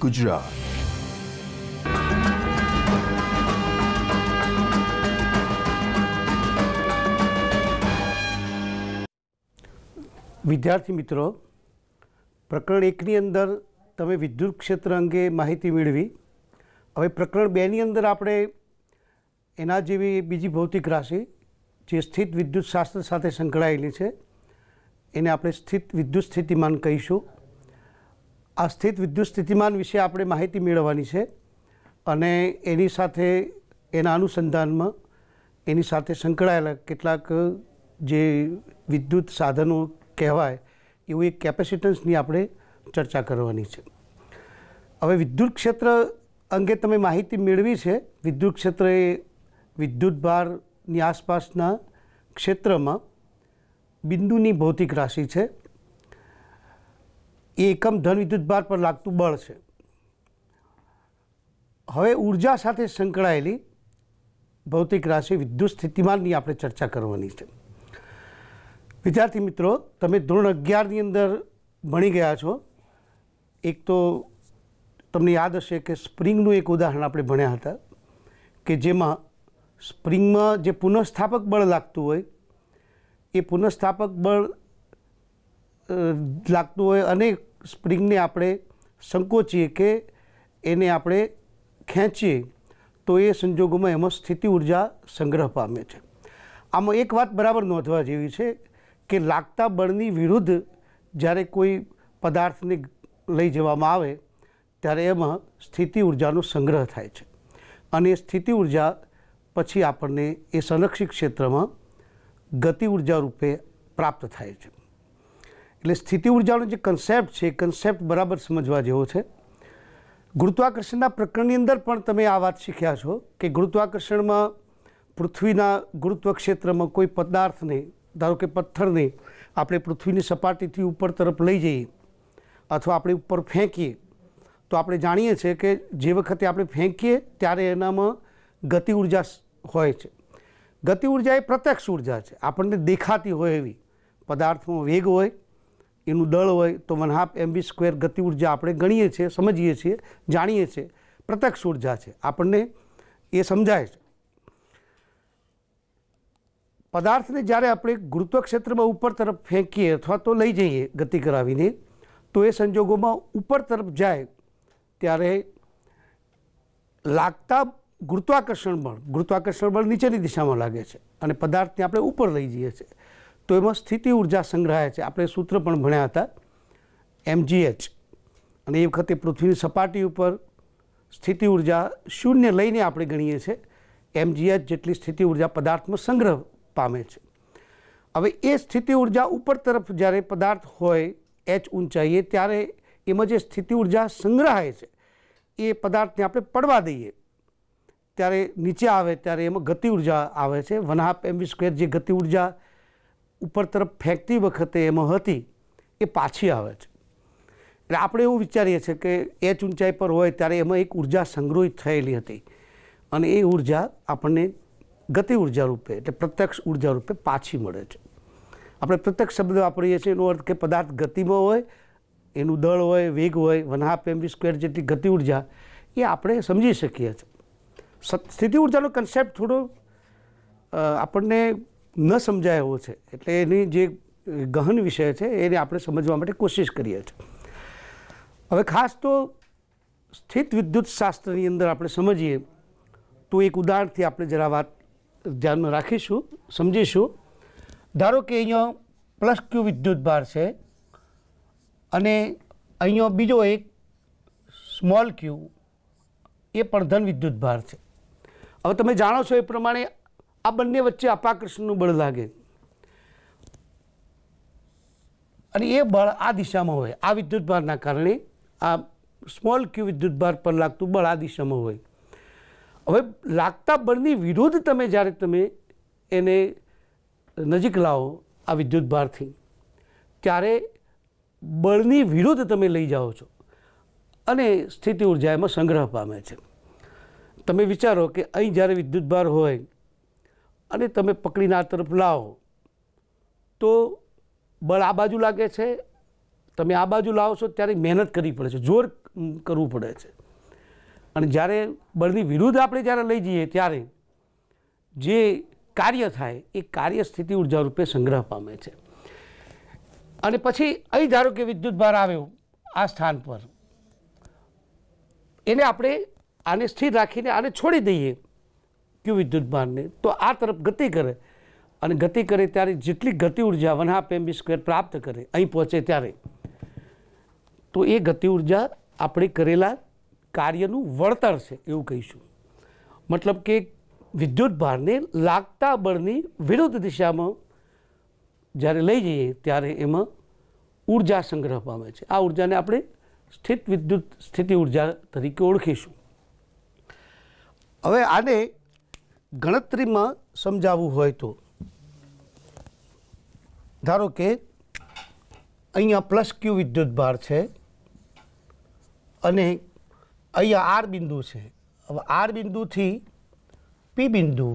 ગુજરાત વિદ્યાર્થી મિત્રો પ્રકરણ એકની અંદર તમે વિદ્યુત ક્ષેત્ર અંગે માહિતી મેળવી હવે પ્રકરણ બેની અંદર આપણે એના જેવી બીજી ભૌતિક રાશિ જે સ્થિત વિદ્યુત શાસ્ત્ર સાથે સંકળાયેલી છે એને આપણે સ્થિત વિદ્યુત સ્થિતિમાન કહીશું આ સ્થિત વિદ્યુત સ્થિતિમાન વિશે આપણે માહિતી મેળવવાની છે અને એની સાથે એના અનુસંધાનમાં એની સાથે સંકળાયેલા કેટલાક જે વિદ્યુત સાધનો કહેવાય એવું એક કેપેસિટન્સની આપણે ચર્ચા કરવાની છે હવે વિદ્યુત ક્ષેત્ર અંગે તમે માહિતી મેળવી છે વિદ્યુત ક્ષેત્ર એ વિદ્યુત ભારની આસપાસના ક્ષેત્રમાં બિંદુની ભૌતિક રાશિ છે એ એકમ ધન વિદ્યુત વિદ્યુતભાર પર લાગતું બળ છે હવે ઉર્જા સાથે સંકળાયેલી ભૌતિક રાશિ વિદ્યુત સ્થિતિમાનની આપણે ચર્ચા કરવાની છે વિદ્યાર્થી મિત્રો તમે ધોરણ અગિયારની અંદર ભણી ગયા છો એક તો તમને યાદ હશે કે સ્પ્રિંગનું એક ઉદાહરણ આપણે ભણ્યા હતા કે જેમાં સ્પ્રિંગમાં જે પુનઃસ્થાપક બળ લાગતું હોય એ પુનઃસ્થાપક બળ લાગતું હોય અને સ્પ્રિંગને આપણે સંકોચીએ કે એને આપણે ખેંચીએ તો એ સંજોગોમાં એમાં સ્થિતિ ઉર્જા સંગ્રહ પામે છે આમાં એક વાત બરાબર નોંધવા જેવી છે કે લાગતા બળની વિરુદ્ધ જ્યારે કોઈ પદાર્થને લઈ જવામાં આવે ત્યારે એમાં સ્થિતિ ઉર્જાનો સંગ્રહ થાય છે અને સ્થિતિ ઉર્જા પછી આપણને એ સંરક્ષિત ક્ષેત્રમાં ગતિ ઉર્જા રૂપે પ્રાપ્ત થાય છે એટલે સ્થિતિ ઉર્જાનો જે કન્સેપ્ટ છે એ કન્સેપ્ટ બરાબર સમજવા જેવો છે ગુરુત્વાકર્ષણના પ્રકરણની અંદર પણ તમે આ વાત શીખ્યા છો કે ગુરુત્વાકર્ષણમાં પૃથ્વીના ગુરુત્વ ક્ષેત્રમાં કોઈ પદાર્થને ધારો કે પથ્થરને આપણે પૃથ્વીની સપાટીથી ઉપર તરફ લઈ જઈએ અથવા આપણે ઉપર ફેંકીએ તો આપણે જાણીએ છીએ કે જે વખતે આપણે ફેંકીએ ત્યારે એનામાં ગતિ ઉર્જા હોય છે ગતિ ઉર્જા એ પ્રત્યક્ષ ઉર્જા છે આપણને દેખાતી હોય એવી પદાર્થમાં વેગ હોય એનું દળ હોય તો one half M V square ગતિ ઉર્જા આપણે ગણીએ છીએ સમજીએ છીએ જાણીએ છીએ પ્રત્યક્ષ ઉર્જા છે આપણને એ સમજાય છે પદાર્થને જ્યારે આપણે ગુરુત્વક્ષેત્રમાં ઉપર તરફ ફેંકીએ અથવા તો લઈ જઈએ ગતિ કરાવીને તો એ સંજોગોમાં ઉપર તરફ જાય ત્યારે લાગતા ગુરુત્વાકર્ષણ બળ ગુરુત્વાકર્ષણ બળ નીચેની દિશામાં લાગે છે અને પદાર્થને આપણે ઉપર લઈ જઈએ છીએ તો એમાં સ્થિતિ ઉર્જા સંગ્રહાય છે આપણે સૂત્ર પણ ભણ્યા હતા એમજીએચ અને એ વખતે પૃથ્વીની સપાટી ઉપર સ્થિતિ ઉર્જા શૂન્ય લઈને આપણે ગણીએ છીએ એમજીએચ જેટલી સ્થિતિ ઉર્જા પદાર્થમાં સંગ્રહ પામે છે હવે એ સ્થિતિ ઉર્જા ઉપર તરફ જ્યારે પદાર્થ હોય એચ ઊંચાઈએ ત્યારે એમાં જે સ્થિતિ ઉર્જા સંગ્રહાય છે એ પદાર્થને આપણે પડવા દઈએ ત્યારે નીચે આવે ત્યારે એમાં ગતિ ઉર્જા આવે છે વન હાફ એમવી સ્ક્વેર જે ગતિ ઉર્જા ઉપર તરફ ફેંકતી વખતે એમાં હતી એ પાછી આવે છે એટલે આપણે એવું વિચારીએ છીએ કે એચ ઊંચાઈ પર હોય ત્યારે એમાં એક ઉર્જા સંગ્રહિત થયેલી હતી અને એ ઉર્જા આપણને ગતિ ઉર્જા રૂપે એટલે પ્રત્યક્ષ ઉર્જા રૂપે પાછી મળે છે આપણે પ્રત્યક્ષ શબ્દ વાપરીએ છીએ એનો અર્થ કે પદાર્થ ગતિમાં હોય એનું દળ હોય વેગ હોય વન હાફ એમવી સ્ક્વેર જેટલી ગતિ ઉર્જા એ આપણે સમજી શકીએ છીએ સ્થિતિ ઉર્જાનો કન્સેપ્ટ થોડો આપણને ન સમજાય એવો છે એટલે એની જે ગહન વિષય છે એને આપણે સમજવા માટે કોશિશ કરીએ છીએ હવે ખાસ તો સ્થિત વિદ્યુત શાસ્ત્રની અંદર આપણે સમજીએ તો એક ઉદાહરણથી આપણે જરા વાત ધ્યાનમાં રાખીશું સમજીશું ધારો કે અહીંયા પ્લસ ક્યુ વિદ્યુત ભાર છે અને અહીંયા બીજો એક સ્મોલ ક્યુ એ પણ ધન વિદ્યુત ભાર છે હવે તમે જાણો છો એ પ્રમાણે આ બંને વચ્ચે અપાકર્ષણનું બળ લાગે અને એ બળ આ દિશામાં હોય આ વિદ્યુતભારના કારણે આ સ્મોલ ક્યુ વિદ્યુતભાર પર લાગતું બળ આ દિશામાં હોય હવે લાગતા બળની વિરુદ્ધ તમે જ્યારે તમે એને નજીક લાવો આ વિદ્યુતભારથી ત્યારે બળની વિરુદ્ધ તમે લઈ જાઓ છો અને સ્થિતિ ઉર્જા એમાં સંગ્રહ પામે છે તમે વિચારો કે અહીં જ્યારે વિદ્યુતભાર હોય અને તમે પકડીને આ તરફ લાવો તો બળ આ બાજુ લાગે છે તમે આ બાજુ લાવો છો ત્યારે મહેનત કરવી પડે છે જોર કરવું પડે છે અને જ્યારે બળની વિરુદ્ધ આપણે જ્યારે લઈ જઈએ ત્યારે જે કાર્ય થાય એ કાર્ય સ્થિતિ ઉર્જા રૂપે સંગ્રહ પામે છે અને પછી અહીં ધારો કે વિદ્યુત ભાર આવ્યો આ સ્થાન પર એને આપણે આને સ્થિર રાખીને આને છોડી દઈએ કયું વિદ્યુતભારને તો આ તરફ ગતિ કરે અને ગતિ કરે ત્યારે જેટલી ગતિ ઉર્જા one half M V square પ્રાપ્ત કરે અહીં પહોંચે ત્યારે તો એ ગતિ ઉર્જા આપણે કરેલા કાર્યનું વળતર છે એવું કહીશું મતલબ કે વિદ્યુત ભારને લાગતા બળની વિરુદ્ધ દિશામાં જ્યારે લઈ જઈએ ત્યારે એમાં ઉર્જા સંગ્રહ પામે છે આ ઉર્જાને આપણે સ્થિત વિદ્યુત સ્થિતિ ઉર્જા તરીકે ઓળખીશું હવે આને ગણતરીમાં સમજાવવું હોય તો ધારો કે અહીંયા પ્લસ ક્યુ વિદ્યુત ભાર છે અને અહીંયા આર બિંદુ છે હવે આર બિંદુથી પી બિંદુ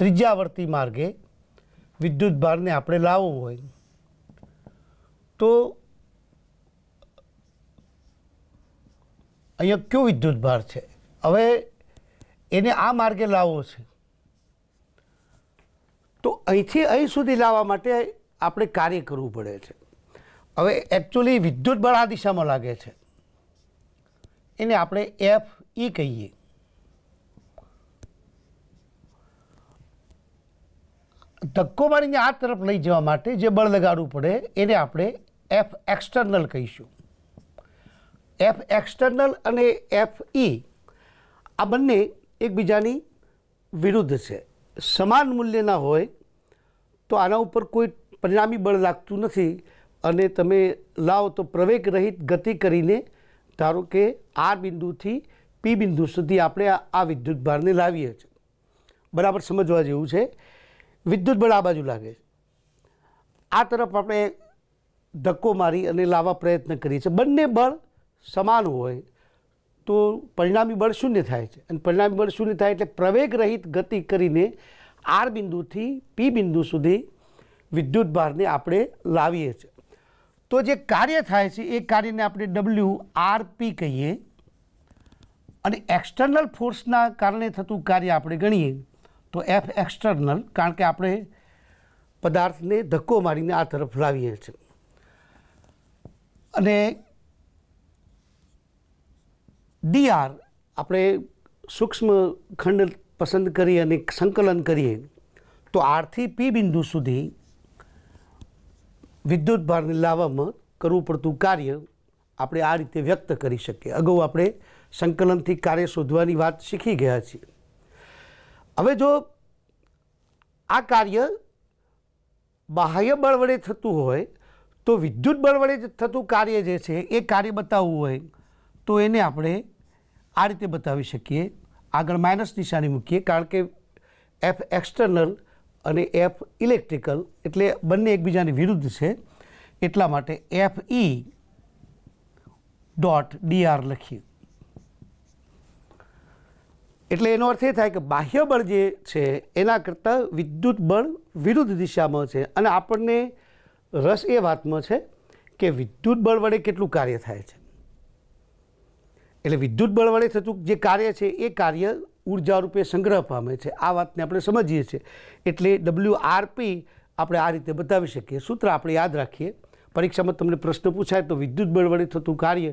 ત્રિજ્યાવર્તી માર્ગે વિદ્યુત ભારને આપણે લાવવો હોય તો અહીંયા ક્યુ ભાર છે હવે એને આ માર્ગે લાવવો છે તો અહીંથી અહીં સુધી લાવવા માટે આપણે કાર્ય કરવું પડે છે હવે એકચ્યુઅલી વિદ્યુત બળ આ દિશામાં લાગે છે એને આપણે એફ ઈ e કહીએ ધક્કો મારીને આ તરફ લઈ જવા માટે જે બળ લગાડવું પડે એને આપણે એફ એક્સટર્નલ કહીશું એફ એક્સટર્નલ અને એફ ઈ e આ બંને એકબીજાની વિરુદ્ધ છે સમાન મૂલ્યના હોય તો આના ઉપર કોઈ પરિણામી બળ લાગતું નથી અને તમે લાવો તો પ્રવેગ રહિત ગતિ કરીને ધારો કે આર બિંદુથી પી બિંદુ સુધી આપણે આ વિદ્યુત ભારને લાવીએ છીએ બરાબર સમજવા જેવું છે વિદ્યુત બળ આ બાજુ લાગે છે આ તરફ આપણે ધક્કો મારી અને લાવવા પ્રયત્ન કરીએ છીએ બંને બળ સમાન હોય તો પરિણામી બળ શૂન્ય થાય છે અને પરિણામી બળ શૂન્ય થાય એટલે પ્રવેગ રહિત ગતિ કરીને આર બિંદુથી પી બિંદુ સુધી વિદ્યુત ભારને આપણે લાવીએ છીએ તો જે કાર્ય થાય છે એ કાર્યને આપણે ડબલ્યુ આરપી કહીએ અને એક્સટર્નલ ફોર્સના કારણે થતું કાર્ય આપણે ગણીએ તો એફ એક્સટર્નલ કારણ કે આપણે પદાર્થને ધક્કો મારીને આ તરફ લાવીએ છીએ અને ડીઆર આપણે સૂક્ષ્મ ખંડ પસંદ કરી અને સંકલન કરીએ તો આરથી પી બિંદુ સુધી વિદ્યુત ભારને લાવવામાં કરવું પડતું કાર્ય આપણે આ રીતે વ્યક્ત કરી શકીએ અગાઉ આપણે સંકલનથી કાર્ય શોધવાની વાત શીખી ગયા છીએ હવે જો આ કાર્ય બાહ્ય બળ વડે થતું હોય તો વિદ્યુત બળ વડે થતું કાર્ય જે છે એ કાર્ય બતાવવું હોય તો એને આપણે આ રીતે બતાવી શકીએ આગળ માઇનસ નિશાની મૂકીએ કારણ કે એફ એક્સટર્નલ અને એફ ઇલેક્ટ્રિકલ એટલે બંને એકબીજાની વિરુદ્ધ છે એટલા માટે એફ ઇ ડોટ ડીઆર લખીએ એટલે એનો અર્થ એ થાય કે બાહ્ય બળ જે છે એના કરતાં વિદ્યુત બળ વિરુદ્ધ દિશામાં છે અને આપણને રસ એ વાતમાં છે કે વિદ્યુત બળ વડે કેટલું કાર્ય થાય છે એટલે વિદ્યુત બળ વડે થતું જે કાર્ય છે એ કાર્ય ઉર્જા રૂપે સંગ્રહ પામે છે આ વાતને આપણે સમજીએ છીએ એટલે ડબલ્યુ આરપી આપણે આ રીતે બતાવી શકીએ સૂત્ર આપણે યાદ રાખીએ પરીક્ષામાં તમને પ્રશ્ન પૂછાય તો વિદ્યુત બળ વડે થતું કાર્ય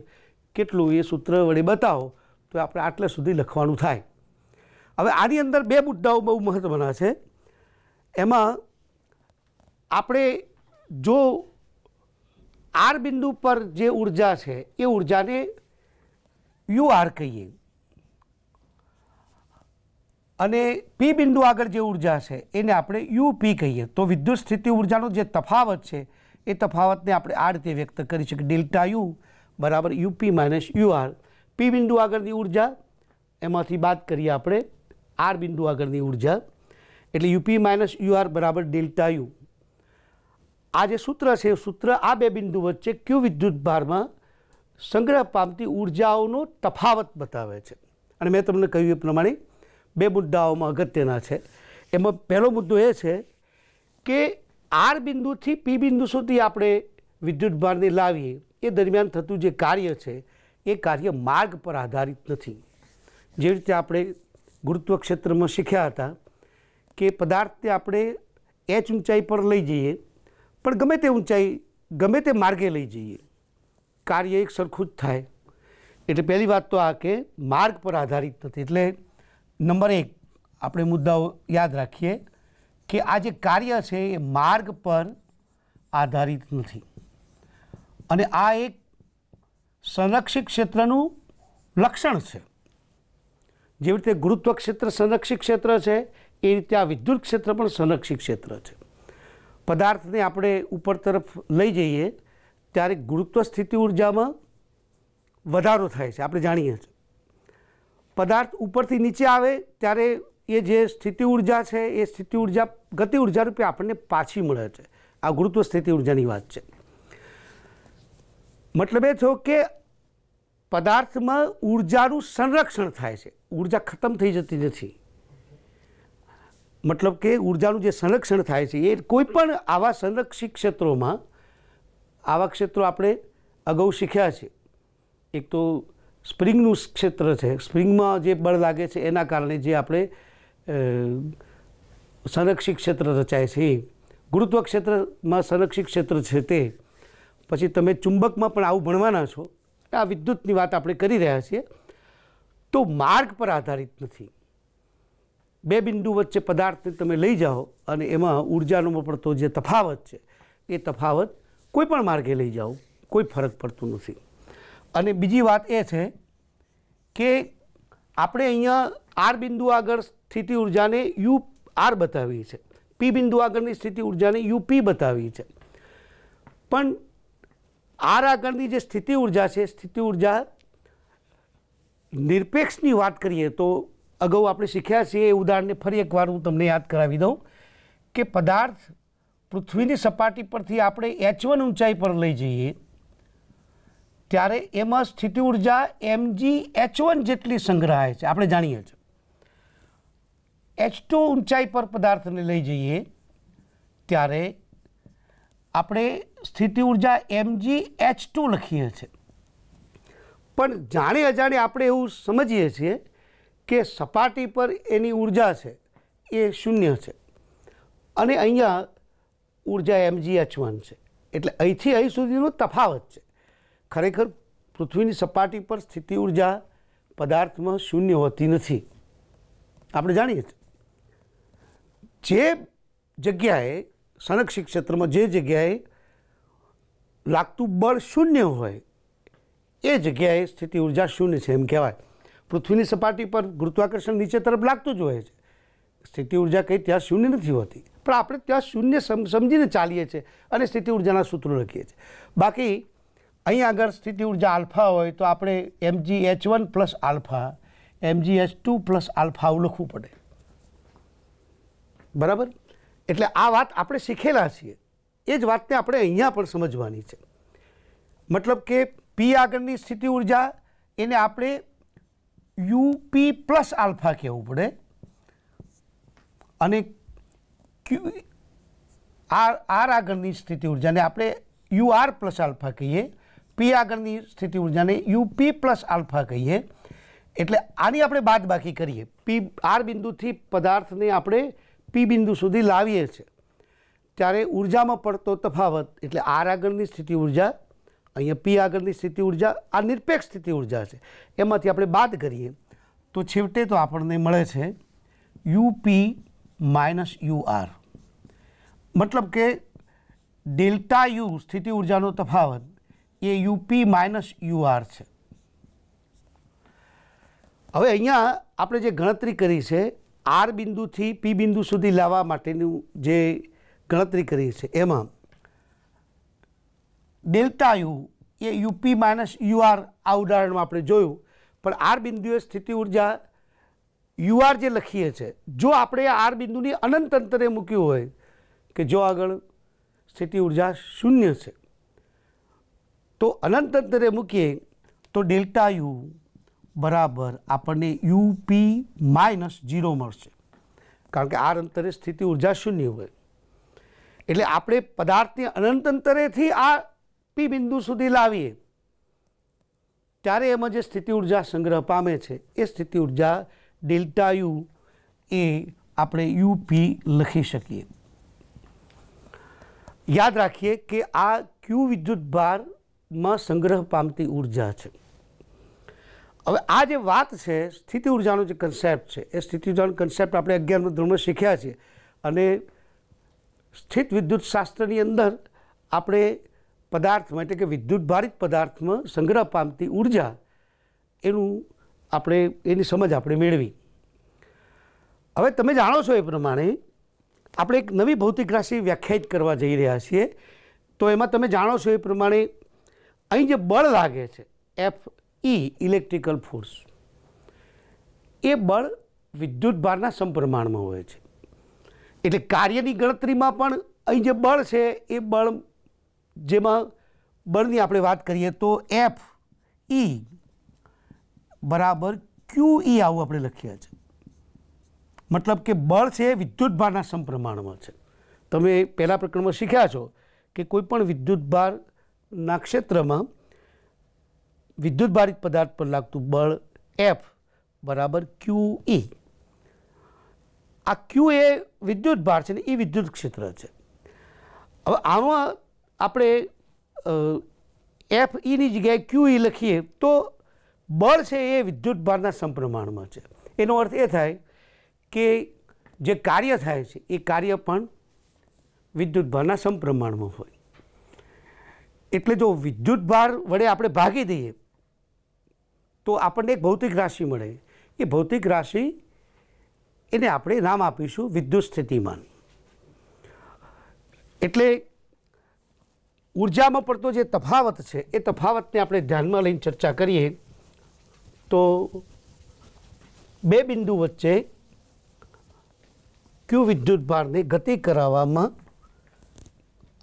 કેટલું એ સૂત્ર વડે બતાવો તો આપણે આટલા સુધી લખવાનું થાય હવે આની અંદર બે મુદ્દાઓ બહુ મહત્ત્વના છે એમાં આપણે જો આર બિંદુ પર જે ઉર્જા છે એ ઉર્જાને યુ આર કહીએ અને પી બિંદુ આગળ જે ઉર્જા છે એને આપણે યુ પી કહીએ તો વિદ્યુત સ્થિતિ ઉર્જાનો જે તફાવત છે એ તફાવતને આપણે આ રીતે વ્યક્ત કરી શકીએ ડેલ્ટા યુ બરાબર U P minus U R P બિંદુ આગળની ઉર્જા એમાંથી બાદ કરીએ આપણે આર બિંદુ આગળની ઉર્જા એટલે યુપી માઇનસ યુ આર બરાબર ડેલ્ટા યુ આ જે સૂત્ર છે સૂત્ર આ બે બિંદુ વચ્ચે ક્યુ વિદ્યુત ભારમાં સંગ્રહ પામતી ઉર્જાઓનો તફાવત બતાવે છે અને મેં તમને કહ્યું એ પ્રમાણે બે મુદ્દાઓમાં અગત્યના છે એમાં પહેલો મુદ્દો એ છે કે આર બિંદુથી પી બિંદુ સુધી આપણે વિદ્યુત વિદ્યુતભારને લાવીએ એ દરમિયાન થતું જે કાર્ય છે એ કાર્ય માર્ગ પર આધારિત નથી જે રીતે આપણે ગુરુત્વ ક્ષેત્રમાં શીખ્યા હતા કે પદાર્થને આપણે એચ ઊંચાઈ પર લઈ જઈએ પણ ગમે તે ઊંચાઈ ગમે તે માર્ગે લઈ જઈએ કાર્ય એક સરખું જ થાય એટલે પહેલી વાત તો આ કે માર્ગ પર આધારિત નથી એટલે નંબર એક આપણે મુદ્દાઓ યાદ રાખીએ કે આ જે કાર્ય છે એ માર્ગ પર આધારિત નથી અને આ એક સંરક્ષિત ક્ષેત્રનું લક્ષણ છે જેવી રીતે ગુરુત્વ ક્ષેત્ર સંરક્ષિત ક્ષેત્ર છે એ રીતે આ વિદ્યુત ક્ષેત્ર પણ સંરક્ષિત ક્ષેત્ર છે પદાર્થને આપણે ઉપર તરફ લઈ જઈએ ત્યારે ગુરુત્વ સ્થિતિ ઉર્જામાં વધારો થાય છે આપણે જાણીએ છીએ પદાર્થ ઉપરથી નીચે આવે ત્યારે એ જે સ્થિતિ ઉર્જા છે એ સ્થિતિ ઉર્જા ગતિ ઉર્જા રૂપે આપણને પાછી મળે છે આ ગુરુત્વ સ્થિતિ ઉર્જાની વાત છે મતલબ એ થયો કે પદાર્થમાં ઉર્જાનું સંરક્ષણ થાય છે ઉર્જા ખતમ થઈ જતી નથી મતલબ કે ઉર્જાનું જે સંરક્ષણ થાય છે એ કોઈ પણ આવા સંરક્ષિત ક્ષેત્રોમાં આવા ક્ષેત્રો આપણે અગાઉ શીખ્યા છે એક તો સ્પ્રિંગનું ક્ષેત્ર છે સ્પ્રિંગમાં જે બળ લાગે છે એના કારણે જે આપણે સંરક્ષિત ક્ષેત્ર રચાય છે ગુરુત્વ ક્ષેત્રમાં સંરક્ષિત ક્ષેત્ર છે તે પછી તમે ચુંબકમાં પણ આવું ભણવાના છો આ વિદ્યુતની વાત આપણે કરી રહ્યા છીએ તો માર્ગ પર આધારિત નથી બે બિંદુ વચ્ચે પદાર્થને તમે લઈ જાઓ અને એમાં ઉર્જાનો પડતો જે તફાવત છે એ તફાવત કોઈ પણ માર્ગે લઈ જાઓ કોઈ ફરક પડતું નથી અને બીજી વાત એ છે કે આપણે અહીંયા આર બિંદુ આગળ સ્થિતિ ઉર્જાને યુ આર બતાવી છે પી બિંદુ આગળની સ્થિતિ ઉર્જાને યુ પી બતાવી છે પણ આર આગળની જે સ્થિતિ ઉર્જા છે સ્થિતિ ઉર્જા નિરપેક્ષની વાત કરીએ તો અગાઉ આપણે શીખ્યા છીએ એ ઉદાહરણને ફરી એકવાર હું તમને યાદ કરાવી દઉં કે પદાર્થ પૃથ્વીની સપાટી પરથી આપણે એચ વન ઊંચાઈ પર લઈ જઈએ ત્યારે એમાં સ્થિતિ ઉર્જા એમજી એચ વન જેટલી સંગ્રહાય છે આપણે જાણીએ છીએ એચ ટુ ઊંચાઈ પર પદાર્થને લઈ જઈએ ત્યારે આપણે સ્થિતિ ઉર્જા એમજી એચ ટુ લખીએ છીએ પણ જાણે અજાણે આપણે એવું સમજીએ છીએ કે સપાટી પર એની ઉર્જા છે એ શૂન્ય છે અને અહીંયા ઉર્જા એમજી એચ વન છે એટલે અહીંથી અહીં સુધીનો તફાવત છે ખરેખર પૃથ્વીની સપાટી પર સ્થિતિ ઉર્જા પદાર્થમાં શૂન્ય હોતી નથી આપણે જાણીએ છીએ જે જગ્યાએ સંરક્ષિત ક્ષેત્રમાં જે જગ્યાએ લાગતું બળ શૂન્ય હોય એ જગ્યાએ સ્થિતિ ઉર્જા શૂન્ય છે એમ કહેવાય પૃથ્વીની સપાટી પર ગુરુત્વાકર્ષણ નીચે તરફ લાગતું જ હોય છે સ્થિતિ ઉર્જા કંઈ ત્યાં શૂન્ય નથી હોતી પણ આપણે ત્યાં શૂન્ય સમજીને ચાલીએ છીએ અને સ્થિતિ ઉર્જાના સૂત્રો લખીએ છીએ બાકી અહીં આગળ સ્થિતિ ઉર્જા આલ્ફા હોય તો આપણે M G H one plus alpha M G H two plus alpha આવું લખવું પડે બરાબર એટલે આ વાત આપણે શીખેલા છીએ એ જ વાતને આપણે અહીંયા પણ સમજવાની છે મતલબ કે પી આગળની સ્થિતિ ઉર્જા એને આપણે યુપી પ્લસ આલ્ફા કહેવું પડે અને ક્યુ આર આર આગળની સ્થિતિ ઉર્જાને આપણે યુ આર પ્લસ આલ્ફા કહીએ પી આગળની સ્થિતિ ઉર્જાને યુ પી પ્લસ આલ્ફા કહીએ એટલે આની આપણે બાદ બાકી કરીએ પી આર બિંદુથી પદાર્થને આપણે પી બિંદુ સુધી લાવીએ છીએ ત્યારે ઉર્જામાં પડતો તફાવત એટલે આર આગળની સ્થિતિ ઉર્જા અહીંયા પી આગળની સ્થિતિ ઉર્જા આ નિરપેક્ષ સ્થિતિ ઉર્જા છે એમાંથી આપણે બાદ કરીએ તો છેવટે તો આપણને મળે છે યુપી માઇનસ યુ આર મતલબ કે ડેલ્ટા યુ સ્થિતિ ઉર્જાનો તફાવત એ યુપી માઇનસ યુ આર છે હવે અહીંયા આપણે જે ગણતરી કરી છે આર બિંદુથી પી બિંદુ સુધી લાવવા માટેનું જે ગણતરી કરી છે એમાં ડેલ્ટા યુ એ યુપી માઇનસ યુ આર આ ઉદાહરણમાં આપણે જોયું પણ આર બિંદુએ સ્થિતિ ઉર્જા યુઆર જે લખીએ છીએ જો આપણે આર બિંદુની અનંત અંતરે મૂક્યું હોય કે જો આગળ સ્થિતિ ઉર્જા શૂન્ય છે તો અનંત અંતરે મૂકીએ તો ડેલ્ટા યુ બરાબર આપણને યુપી માઇનસ ઝીરો મળશે કારણ કે આર અંતરે સ્થિતિ ઉર્જા શૂન્ય હોય એટલે આપણે પદાર્થની અનંત અંતરેથી આ પી બિંદુ સુધી લાવીએ ત્યારે એમાં જે સ્થિતિ ઉર્જા સંગ્રહ પામે છે એ સ્થિતિ ઉર્જા ડેલ્ટા યુ એ આપણે યુપી લખી શકીએ યાદ રાખીએ કે આ ક્યુ વિદ્યુતભારમાં સંગ્રહ પામતી ઉર્જા છે હવે આ જે વાત છે સ્થિતિ ઉર્જાનો જે કન્સેપ્ટ છે એ સ્થિતિ ઉર્જાનો કન્સેપ્ટ આપણે અગિયારમા ધોરણમાં શીખ્યા છીએ અને સ્થિત વિદ્યુત શાસ્ત્રની અંદર આપણે પદાર્થમાં એટલે કે વિદ્યુત ભારિત પદાર્થમાં સંગ્રહ પામતી ઉર્જા એનું આપણે એની સમજ આપણે મેળવી હવે તમે જાણો છો એ પ્રમાણે આપણે એક નવી ભૌતિક રાશિ વ્યાખ્યાયિત કરવા જઈ રહ્યા છીએ તો એમાં તમે જાણો છો એ પ્રમાણે અહીં જે બળ લાગે છે એફ ઈ ઇલેક્ટ્રિકલ ફોર્સ એ બળ વિદ્યુત ભારના સમપ્રમાણમાં હોય છે એટલે કાર્યની ગણતરીમાં પણ અહીં જે બળ છે એ બળ જેમાં બળની આપણે વાત કરીએ તો એફ ઈ બરાબર ક્યુ ઈ આવું આપણે લખીએ છીએ મતલબ કે બળ છે એ વિદ્યુતભારના સમપ્રમાણમાં છે તમે પહેલાં પ્રકરણમાં શીખ્યા છો કે કોઈપણ વિદ્યુતભારના ક્ષેત્રમાં વિદ્યુતભારિત પદાર્થ પર લાગતું બળ એફ બરાબર ક્યુ ઈ આ ક્યુ એ વિદ્યુતભાર છે ને એ વિદ્યુત ક્ષેત્ર છે હવે આમાં આપણે એફ ઈની જગ્યાએ ક્યુ ઈ લખીએ તો બળ છે એ વિદ્યુત ભારના સમપ્રમાણમાં છે એનો અર્થ એ થાય કે જે કાર્ય થાય છે એ કાર્ય પણ વિદ્યુત ભારના સમપ્રમાણમાં હોય એટલે જો વિદ્યુત ભાર વડે આપણે ભાગી દઈએ તો આપણને એક ભૌતિક રાશિ મળે એ ભૌતિક રાશિ એને આપણે નામ આપીશું વિદ્યુત સ્થિતિમાન એટલે ઉર્જામાં પડતો જે તફાવત છે એ તફાવતને આપણે ધ્યાનમાં લઈને ચર્ચા કરીએ તો બે બિંદુ વચ્ચે ક્યુ વિદ્યુતભારને ગતિ કરાવવામાં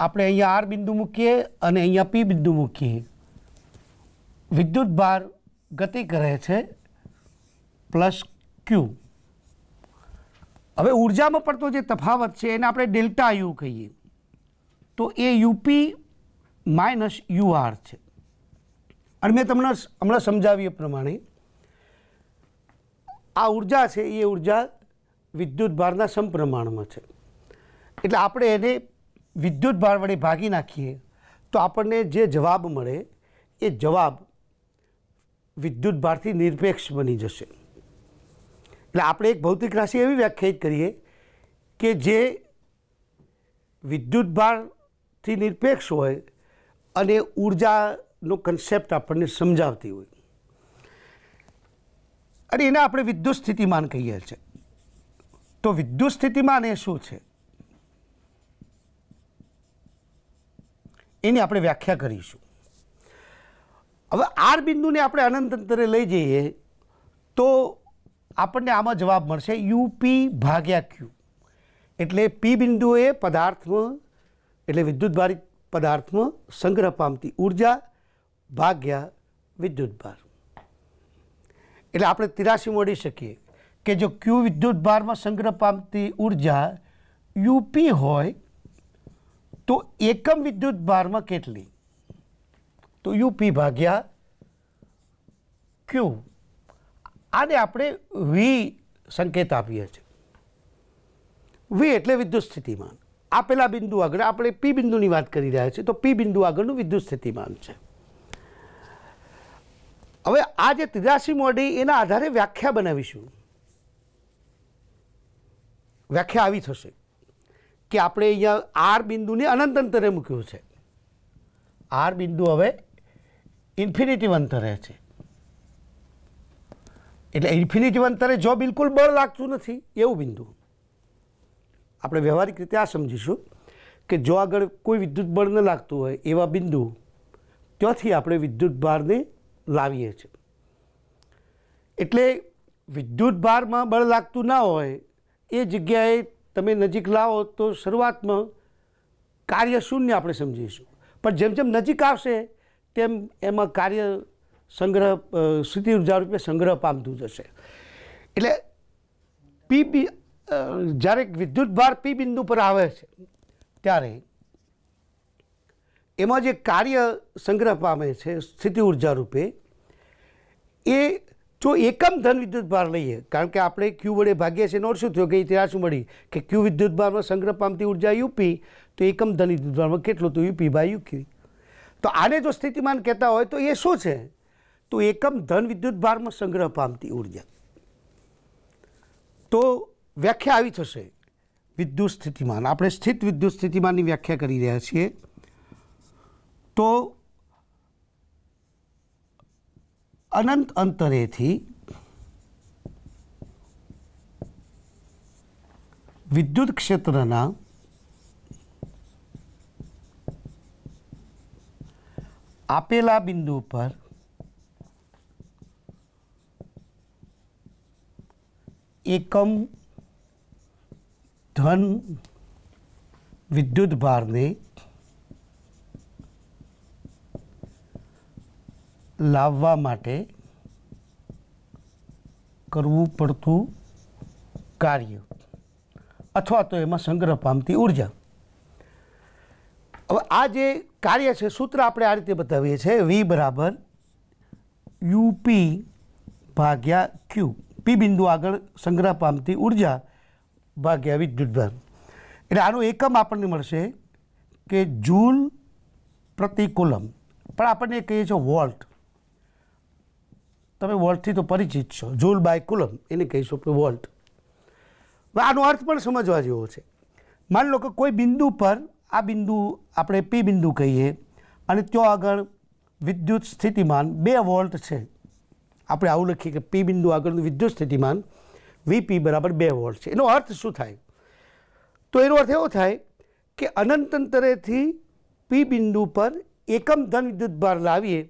આપણે અહીંયા આર બિંદુ મૂકીએ અને અહીંયા પી બિંદુ મૂકીએ વિદ્યુતભાર ગતિ કરે છે પ્લસ ક્યુ હવે ઉર્જામાં પડતો જે તફાવત છે એને આપણે ડેલ્ટા યુ કહીએ તો એ યુપી માઇનસ આર છે અને મેં તમને હમણાં સમજાવી પ્રમાણે આ ઉર્જા છે એ ઉર્જા વિદ્યુત ભારના સમપ્રમાણમાં છે એટલે આપણે એને વિદ્યુત ભાર વડે ભાગી નાખીએ તો આપણને જે જવાબ મળે એ જવાબ વિદ્યુત ભારથી નિરપેક્ષ બની જશે એટલે આપણે એક ભૌતિક રાશિ એવી વ્યાખ્યાયિત કરીએ કે જે વિદ્યુત ભારથી નિરપેક્ષ હોય અને ઉર્જાનો કન્સેપ્ટ આપણને સમજાવતી હોય અને એને આપણે વિદ્યુત સ્થિતિમાન કહીએ છીએ તો વિદ્યુત સ્થિતિમાન એ શું છે એની આપણે વ્યાખ્યા કરીશું હવે આર બિંદુને આપણે અનંત અંતરે લઈ જઈએ તો આપણને આમાં જવાબ મળશે યુપી ભાગ્યા ક્યુ એટલે પી બિંદુએ પદાર્થમાં એટલે વિદ્યુતભારિત પદાર્થમાં સંગ્રહ પામતી ઉર્જા ભાગ્યા વિદ્યુતભાર એટલે આપણે તિરાશી મળી શકીએ કે જો ક્યુ વિદ્યુતભારમાં સંગ્રહ પામતી ઉર્જા યુપી હોય તો એકમ વિદ્યુતભારમાં કેટલી તો યુપી ભાગ્યા ક્યુ આને આપણે વી સંકેત આપીએ છીએ વી એટલે વિદ્યુત સ્થિતિમાન આપેલા બિંદુ આગળ આપણે પી બિંદુની વાત કરી રહ્યા છીએ તો પી બિંદુ આગળનું વિદ્યુત સ્થિતિમાન છે હવે આ જે ત્રિરાશી મોઢી એના આધારે વ્યાખ્યા બનાવીશું વ્યાખ્યા આવી થશે કે આપણે અહીંયા આર બિંદુને અનંત અંતરે મૂક્યું છે આર બિંદુ હવે ઇન્ફિનિટિવ અંતરે છે એટલે ઇન્ફિનિટિવ અંતરે જો બિલકુલ બળ લાગતું નથી એવું બિંદુ આપણે વ્યવહારિક રીતે આ સમજીશું કે જો આગળ કોઈ વિદ્યુત બળ ન લાગતું હોય એવા બિંદુ ત્યાંથી આપણે વિદ્યુત ભારને લાવીએ છીએ એટલે વિદ્યુત ભારમાં બળ લાગતું ના હોય એ જગ્યાએ તમે નજીક લાવો તો શરૂઆતમાં કાર્ય શૂન્ય આપણે સમજીશું પણ જેમ જેમ નજીક આવશે તેમ એમાં કાર્ય સંગ્રહ સ્થિતિ ઉર્જા રૂપે સંગ્રહ પામતું જશે એટલે પી બી જ્યારે વિદ્યુત ભાર પી બિંદુ પર આવે છે ત્યારે એમાં જે કાર્ય સંગ્રહ પામે છે સ્થિતિ ઉર્જા રૂપે એ જો એકમ ધન વિદ્યુત ભાર લઈએ કારણ કે આપણે ક્યુ વડે ભાગીએ છે નોટ શું થયો કે શું મળી કે ક્યુ વિદ્યુત ભારમાં સંગ્રહ પામતી ઉર્જા યુપી તો એકમ ધન વિદ્યુત ભારમાં કેટલું તો યુપી બાય યુક્યુ તો આને જો સ્થિતિમાન કહેતા હોય તો એ શું છે તો એકમ ધન વિદ્યુત ભારમાં સંગ્રહ પામતી ઉર્જા તો વ્યાખ્યા આવી થશે વિદ્યુત સ્થિતિમાન આપણે સ્થિત વિદ્યુત સ્થિતિમાનની વ્યાખ્યા કરી રહ્યા છીએ તો અનંત અંતરેથી વિદ્યુત ક્ષેત્રના આપેલા બિંદુ પર એકમ ધન વિદ્યુત ભારને લાવવા માટે કરવું પડતું કાર્ય અથવા તો એમાં સંગ્રહ પામતી ઉર્જા હવે આ જે કાર્ય છે સૂત્ર આપણે આ રીતે બતાવીએ છીએ વી બરાબર યુપી ભાગ્યા ક્યુ પી બિંદુ આગળ સંગ્રહ પામતી ઉર્જા ભાગ્યા વિદ્યુતભાર એટલે આનું એકમ આપણને મળશે કે જૂલ પ્રતિ પણ આપણને કહીએ છીએ વોલ્ટ તમે વોલ્ટથી તો પરિચિત છો જૂલ બાય કુલમ એને કહીશું આપણે વોલ્ટ આનો અર્થ પણ સમજવા જેવો છે માની લો કે કોઈ બિંદુ પર આ બિંદુ આપણે પી બિંદુ કહીએ અને ત્યાં આગળ વિદ્યુત સ્થિતિમાન બે વોલ્ટ છે આપણે આવું લખીએ કે પી બિંદુ આગળનું વિદ્યુત સ્થિતિમાન વીપી બરાબર બે વોલ્ટ છે એનો અર્થ શું થાય તો એનો અર્થ એવો થાય કે અનંતંતરેથી પી બિંદુ પર એકમ ધન વિદ્યુત ભાર લાવીએ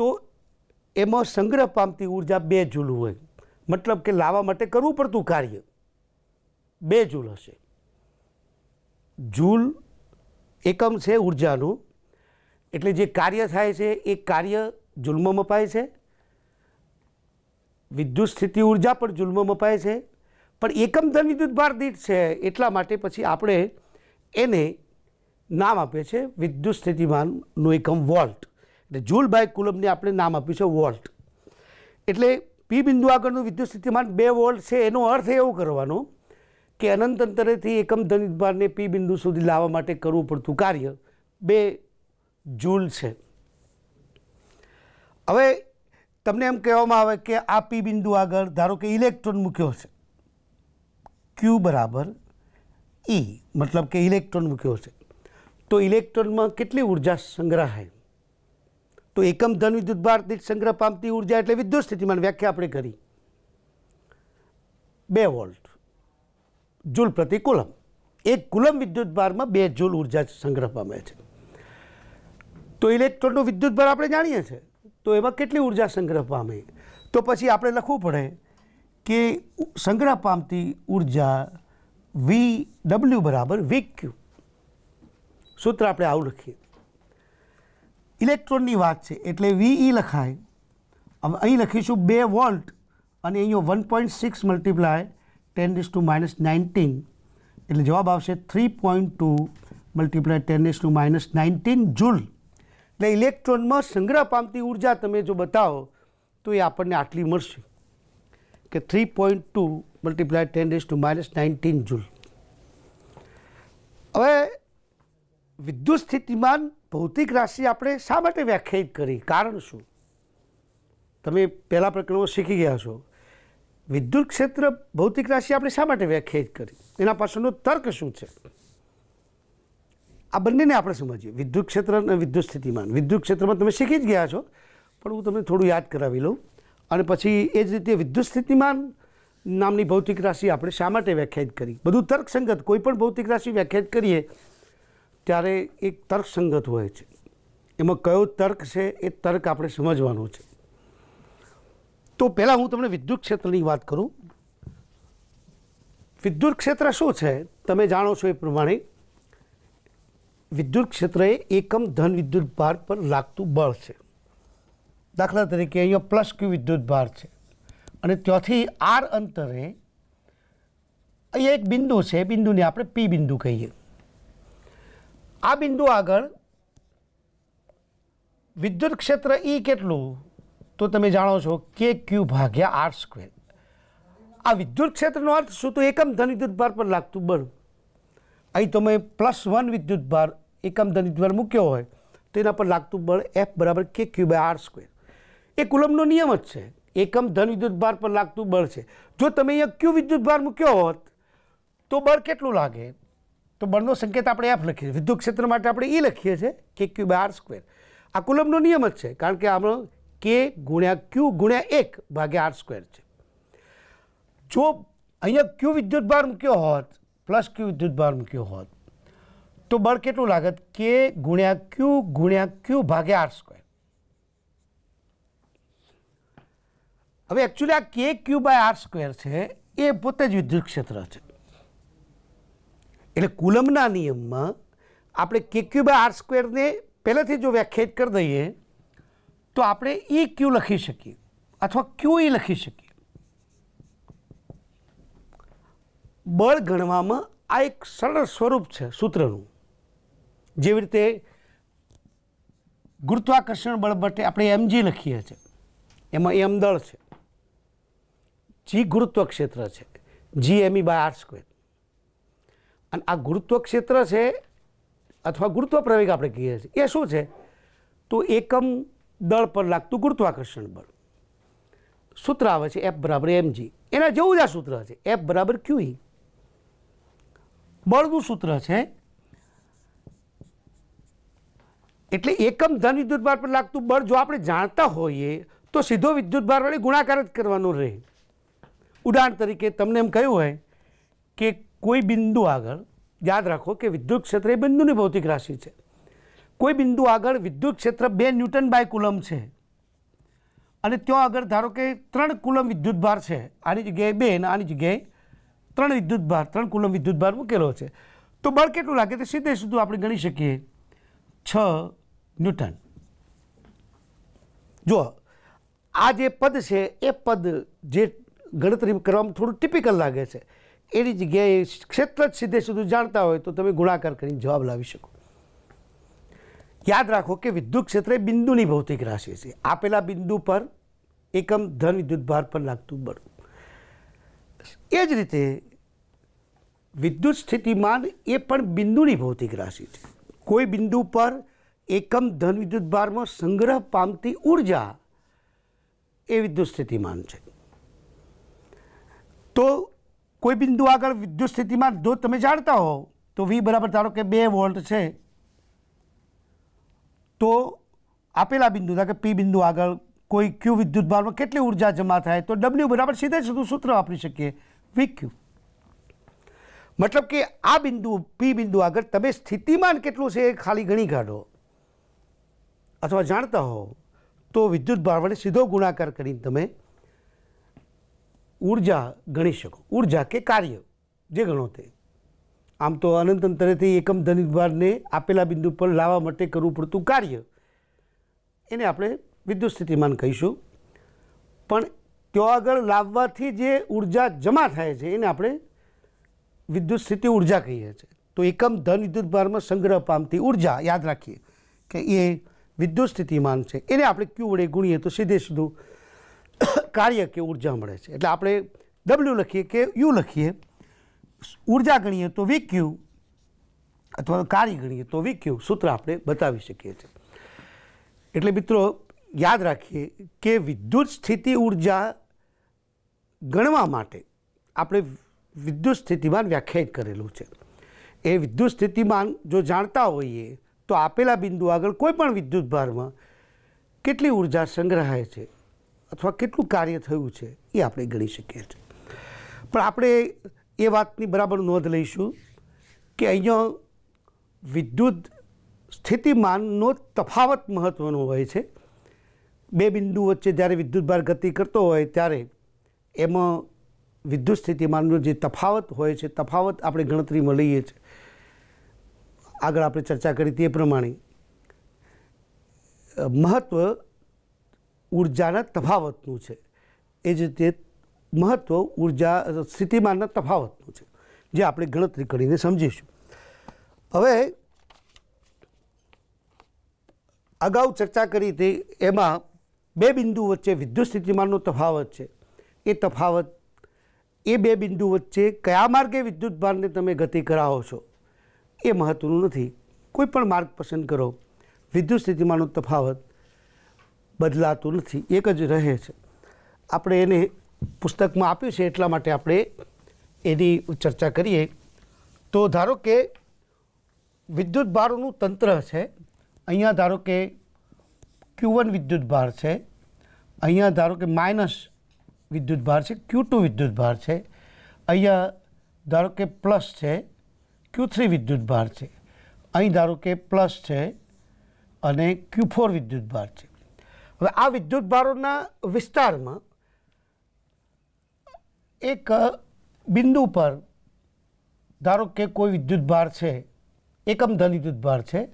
તો એમાં સંગ્રહ પામતી ઉર્જા બે જૂલ હોય મતલબ કે લાવવા માટે કરવું પડતું કાર્ય બે જૂલ હશે જૂલ એકમ છે ઉર્જાનું એટલે જે કાર્ય થાય છે એ કાર્ય જુલ્મમાં અપાય છે વિદ્યુત સ્થિતિ ઉર્જા પણ જુલ્મમાં અપાય છે પણ એકમ ધન વિદ્યુત ભાર દીઠ છે એટલા માટે પછી આપણે એને નામ આપે છે વિદ્યુત સ્થિતિમાનનું એકમ વોલ્ટ એટલે જૂલ બાય કુલબને આપણે નામ આપ્યું છે વોલ્ટ એટલે પી બિંદુ આગળનું વિદ્યુત સ્થિતિમાન બે વોલ્ટ છે એનો અર્થ એવો કરવાનો કે અનંત અંતરેથી એકમ ધનિતભારને પી બિંદુ સુધી લાવવા માટે કરવું પડતું કાર્ય બે જૂલ છે હવે તમને એમ કહેવામાં આવે કે આ પી બિંદુ આગળ ધારો કે ઇલેક્ટ્રોન મૂક્યો છે ક્યુ બરાબર ઈ e, મતલબ કે ઇલેક્ટ્રોન મૂક્યો છે તો ઇલેક્ટ્રોનમાં કેટલી ઉર્જા સંગ્રહાય તો એકમ ધન વિદ્યુત ભાર દીઠ સંગ્રહ પામતી ઉર્જા એટલે વિદ્યુત સ્થિતિમાન વ્યાખ્યા આપણે કરી બે વોલ્ટ જૂલ પ્રતિ કુલમ એક કુલમ વિદ્યુત ભારમાં બે જૂલ ઉર્જા સંગ્રહ પામે છે તો ઇલેક્ટ્રોનનો વિદ્યુત ભાર આપણે જાણીએ છીએ તો એમાં કેટલી ઉર્જા સંગ્રહ પામે તો પછી આપણે લખવું પડે કે સંગ્રહ પામતી ઉર્જા વી ડબલ્યુ બરાબર વી ક્યુ સૂત્ર આપણે આવું લખીએ ઇલેક્ટ્રોનની વાત છે એટલે વીઈ e લખાય હવે અહીં લખીશું બે વોલ્ટ અને અહીંયા one point six multiply ten is to minus nineteen એટલે જવાબ આવશે three point two multiply ten is to minus nineteen joule એટલે ઇલેક્ટ્રોનમાં સંગ્રહ પામતી ઉર્જા તમે જો બતાવો તો એ આપણને આટલી મળશે કે three point two multiply ten is to minus nineteen joule હવે વિદ્યુત સ્થિતિમાન ભૌતિક રાશિ આપણે શા માટે વ્યાખ્યાયિત કરી કારણ શું તમે પહેલાં પ્રકરણમાં શીખી ગયા છો વિદ્યુત ક્ષેત્ર ભૌતિક રાશિ આપણે શા માટે વ્યાખ્યાયિત કરી એના પાછળનો તર્ક શું છે આ બંનેને આપણે સમજીએ વિદ્યુત ક્ષેત્ર અને વિદ્યુત સ્થિતિમાન વિદ્યુત ક્ષેત્રમાં તમે શીખી જ ગયા છો પણ હું તમને થોડું યાદ કરાવી લઉં અને પછી એ જ રીતે વિદ્યુત સ્થિતિમાન નામની ભૌતિક રાશિ આપણે શા માટે વ્યાખ્યાયિત કરી બધું તર્કસંગત કોઈ પણ ભૌતિક રાશિ વ્યાખ્યાયિત કરીએ ત્યારે એક તર્કસંગત હોય છે એમાં કયો તર્ક છે એ તર્ક આપણે સમજવાનો છે તો પહેલાં હું તમને વિદ્યુત ક્ષેત્રની વાત કરું વિદ્યુત ક્ષેત્ર શું છે તમે જાણો છો એ પ્રમાણે વિદ્યુત ક્ષેત્ર એ એકમ ધન વિદ્યુત ભાર પર લાગતું બળ છે દાખલા તરીકે અહીંયા પ્લસ ક્યુ વિદ્યુત ભાર છે અને ત્યાંથી આર અંતરે અહીંયા એક બિંદુ છે બિંદુને આપણે પી બિંદુ કહીએ આ બિંદુ આગળ વિદ્યુત ક્ષેત્ર ઈ e કેટલું તો તમે જાણો છો કે ક્યુ ભાગ્યા આર સ્ક્વેર આ વિદ્યુત ક્ષેત્રનો અર્થ શું તો એકમ ધન વિદ્યુત ભાર પર લાગતું બળ અહીં તમે પ્લસ વન વિદ્યુત ભાર એકમ ધન વિદ્યુત ભાર મૂક્યો હોય તો એના પર લાગતું બળ એફ બરાબર K Q by R square એ કુલમનો નિયમ જ છે એકમ ધન વિદ્યુત ભાર પર લાગતું બળ છે જો તમે અહીંયા ક્યુ વિદ્યુત ભાર મૂક્યો હોત તો બળ કેટલું લાગે તો બળનો સંકેત આપણે એફ લખીએ વિદ્યુત ક્ષેત્ર માટે આપણે એ લખીએ છીએ કે ક્યુ બાય આર સ્ક્વેર આ કુલમનો નિયમ જ છે કારણ કે આપણો કે ગુણ્યા ક્યુ ગુણ્યા એક ભાગ્યા આર સ્ક્વેર છે જો અહીંયા ક્યુ વિદ્યુત ભાર મૂક્યો હોત પ્લસ ક્યુ વિદ્યુત ભાર મૂક્યો હોત તો બળ કેટલું લાગત કે ગુણ્યા ક્યુ ગુણ્યા ક્યુ ભાગ્યા આર સ્ક્વેર હવે એકચ્યુઅલી આ કે ક્યુ બાય આર સ્ક્વેર છે એ પોતે જ વિદ્યુત ક્ષેત્ર છે એટલે કુલમના નિયમમાં આપણે કે ક્યુ બાય આર સ્ક્વેરને પહેલેથી જો વ્યાખ્યાયિત કરી દઈએ તો આપણે ઈ ક્યુ લખી શકીએ અથવા ક્યુ એ લખી શકીએ બળ ગણવામાં આ એક સરળ સ્વરૂપ છે સૂત્રનું જેવી રીતે ગુરુત્વાકર્ષણ બળ માટે આપણે એમજી લખીએ છીએ એમાં એમ દળ છે જી ગુરુત્વ ક્ષેત્ર છે G M E by R square અને આ ગુરુત્વ ક્ષેત્ર છે અથવા ગુરુત્વ પ્રવેગ આપણે કહીએ છીએ એ શું છે તો એકમ દળ પર લાગતું ગુરુત્વાકર્ષણ બળ સૂત્ર આવે છે એફ બરાબર એમ જી એના જેવું જ આ સૂત્ર છે એફ બરાબર ક્યુઈ e. બળનું સૂત્ર છે એટલે એકમ ધન વિદ્યુતભાર પર લાગતું બળ જો આપણે જાણતા હોઈએ તો સીધો વિદ્યુતભાર વડે ગુણાકાર જ કરવાનો રહે ઉદાહરણ તરીકે તમને એમ કહ્યું હોય કે કોઈ બિંદુ આગળ યાદ રાખો કે વિદ્યુત ક્ષેત્ર એ બિંદુની ભૌતિક રાશિ છે કોઈ બિંદુ આગળ વિદ્યુત ક્ષેત્ર બે ન્યૂટન બાય કુલમ છે અને ત્યાં આગળ ધારો કે ત્રણ કુલમ વિદ્યુત ભાર છે આની જગ્યાએ બે અને આની જગ્યાએ ત્રણ વિદ્યુતભાર ત્રણ કુલમ વિદ્યુત ભાર મૂકેલો છે તો બળ કેટલું લાગે તો સીધે સીધું આપણે ગણી શકીએ છ ન્યૂટન જુઓ આ જે પદ છે એ પદ જે ગણતરી કરવામાં થોડું ટિપિકલ લાગે છે એની જગ્યાએ ક્ષેત્ર જ સીધે સીધું જાણતા હોય તો તમે ગુણાકાર કરીને જવાબ લાવી શકો યાદ રાખો કે વિદ્યુત ક્ષેત્ર એ બિંદુની ભૌતિક રાશિ છે આપેલા બિંદુ પર એકમ ધન વિદ્યુત ભાર પર લાગતું બળ એ જ રીતે વિદ્યુત સ્થિતિમાન એ પણ બિંદુની ભૌતિક રાશિ છે કોઈ બિંદુ પર એકમ ધન વિદ્યુત ભારમાં સંગ્રહ પામતી ઉર્જા એ વિદ્યુત સ્થિતિમાન છે તો કોઈ બિંદુ આગળ વિદ્યુત સ્થિતિમાં જો તમે જાણતા હો તો વી બરાબર ધારો કે બે વોલ્ટ છે તો આપેલા બિંદુ ધારો કે પી બિંદુ આગળ કોઈ ક્યુ વિદ્યુત ભારમાં કેટલી ઉર્જા જમા થાય તો ડબલ્યુ બરાબર સીધે સીધું સૂત્ર વાપરી શકીએ વી ક્યુ મતલબ કે આ બિંદુ પી બિંદુ આગળ તમે સ્થિતિમાન કેટલું છે એ ખાલી ગણી કાઢો અથવા જાણતા હો તો વિદ્યુત ભાર વડે સીધો ગુણાકાર કરીને તમે ઉર્જા ગણી શકો ઉર્જા કે કાર્ય જે ગણો તે આમ તો અનંત અંતરેથી એકમ ધનિદ્વારને આપેલા બિંદુ પર લાવવા માટે કરવું પડતું કાર્ય એને આપણે વિદ્યુત સ્થિતિમાન કહીશું પણ ત્યાં આગળ લાવવાથી જે ઉર્જા જમા થાય છે એને આપણે વિદ્યુત સ્થિતિ ઉર્જા કહીએ છીએ તો એકમ ધન વિદ્યુતભારમાં સંગ્રહ પામતી ઉર્જા યાદ રાખીએ કે એ વિદ્યુત સ્થિતિમાન છે એને આપણે ક્યુ વડે ગુણીએ તો સીધે સીધું કાર્ય કે ઉર્જા મળે છે એટલે આપણે ડબલ્યુ લખીએ કે યુ લખીએ ઉર્જા ગણીએ તો વી ક્યુ અથવા કાર્ય ગણીએ તો વી ક્યુ સૂત્ર આપણે બતાવી શકીએ છીએ એટલે મિત્રો યાદ રાખીએ કે વિદ્યુત સ્થિતિ ઉર્જા ગણવા માટે આપણે વિદ્યુત સ્થિતિમાન વ્યાખ્યાયિત કરેલું છે એ વિદ્યુત સ્થિતિમાન જો જાણતા હોઈએ તો આપેલા બિંદુ આગળ કોઈપણ વિદ્યુત ભારમાં કેટલી ઉર્જા સંગ્રહાય છે અથવા કેટલું કાર્ય થયું છે એ આપણે ગણી શકીએ છીએ પણ આપણે એ વાતની બરાબર નોંધ લઈશું કે અહીંયા વિદ્યુત સ્થિતિમાનનો તફાવત મહત્ત્વનો હોય છે બે બિંદુ વચ્ચે જ્યારે વિદ્યુત વિદ્યુતભાર ગતિ કરતો હોય ત્યારે એમાં વિદ્યુત સ્થિતિમાનનો જે તફાવત હોય છે તફાવત આપણે ગણતરીમાં લઈએ છીએ આગળ આપણે ચર્ચા કરી તે પ્રમાણે મહત્ત્વ ઉર્જાના તફાવતનું છે એ જ રીતે મહત્ત્વ ઉર્જા સ્થિતિમાનના તફાવતનું છે જે આપણે ગણતરી કરીને સમજીશું હવે અગાઉ ચર્ચા કરી હતી એમાં બે બિંદુ વચ્ચે વિદ્યુત સ્થિતિમાનનો તફાવત છે એ તફાવત એ બે બિંદુ વચ્ચે કયા માર્ગે વિદ્યુત ભારને તમે ગતિ કરાવો છો એ મહત્ત્વનું નથી કોઈ પણ માર્ગ પસંદ કરો વિદ્યુત સ્થિતિમાનનો તફાવત બદલાતું નથી એક જ રહે છે આપણે એને પુસ્તકમાં આપ્યું છે એટલા માટે આપણે એની ચર્ચા કરીએ તો ધારો કે વિદ્યુત ભારનું તંત્ર છે અહીંયા ધારો કે ક્યુવન વિદ્યુત ભાર છે અહીંયા ધારો કે માઇનસ વિદ્યુત ભાર છે ક્યુ ટુ વિદ્યુત ભાર છે અહીંયા ધારો કે પ્લસ છે ક્યુ થ્રી વિદ્યુત ભાર છે અહીં ધારો કે પ્લસ છે અને ક્યુ ફોર વિદ્યુત ભાર છે હવે આ વિદ્યુત ભારોના વિસ્તારમાં એક બિંદુ પર ધારો કે કોઈ વિદ્યુત ભાર છે એકમ ધન વિદ્યુત ભાર છે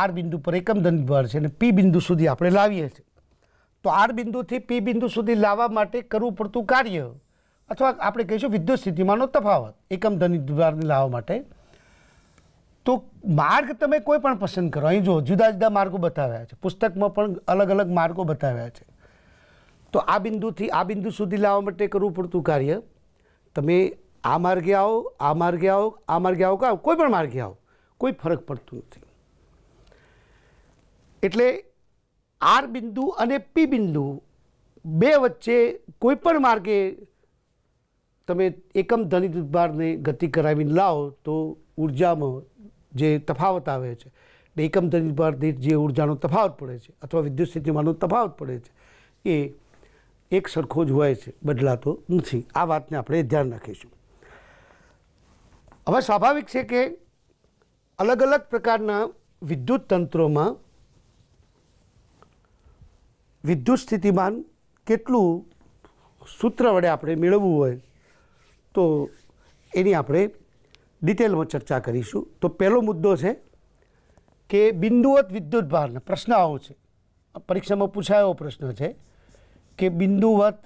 આર બિંદુ પર એકમ ધન ભાર છે અને પી બિંદુ સુધી આપણે લાવીએ છીએ તો આર બિંદુથી પી બિંદુ સુધી લાવવા માટે કરવું પડતું કાર્ય અથવા આપણે કહીશું વિદ્યુત સ્થિતિમાંનો તફાવત એકમ ધન વિદ્યુત ભારને લાવવા માટે તો માર્ગ તમે કોઈ પણ પસંદ કરો અહીં જો જુદા જુદા માર્ગો બતાવ્યા છે પુસ્તકમાં પણ અલગ અલગ માર્ગો બતાવ્યા છે તો આ બિંદુથી આ બિંદુ સુધી લાવવા માટે કરવું પડતું કાર્ય તમે આ માર્ગે આવો આ માર્ગે આવો આ માર્ગે આવો કે આવો કોઈ પણ માર્ગે આવો કોઈ ફરક પડતું નથી એટલે આર બિંદુ અને પી બિંદુ બે વચ્ચે કોઈ પણ માર્ગે તમે એકમ ધનિત ઉદ્ભારને ગતિ કરાવીને લાવો તો ઉર્જામાં જે તફાવત આવે છે એકમ દલીલ પર દીઠ જે ઉર્જાનો તફાવત પડે છે અથવા વિદ્યુત સ્થિતિમાનનો તફાવત પડે છે એ એક સરખો જ હોય છે બદલાતો નથી આ વાતને આપણે ધ્યાન રાખીશું હવે સ્વાભાવિક છે કે અલગ અલગ પ્રકારના વિદ્યુત તંત્રોમાં વિદ્યુત સ્થિતિમાન કેટલું સૂત્ર વડે આપણે મેળવવું હોય તો એની આપણે ડિટેલમાં ચર્ચા કરીશું તો પહેલો મુદ્દો છે કે બિંદુવત વિદ્યુત ભારને પ્રશ્ન આવો છે પરીક્ષામાં પૂછાયો પ્રશ્ન છે કે બિંદુવત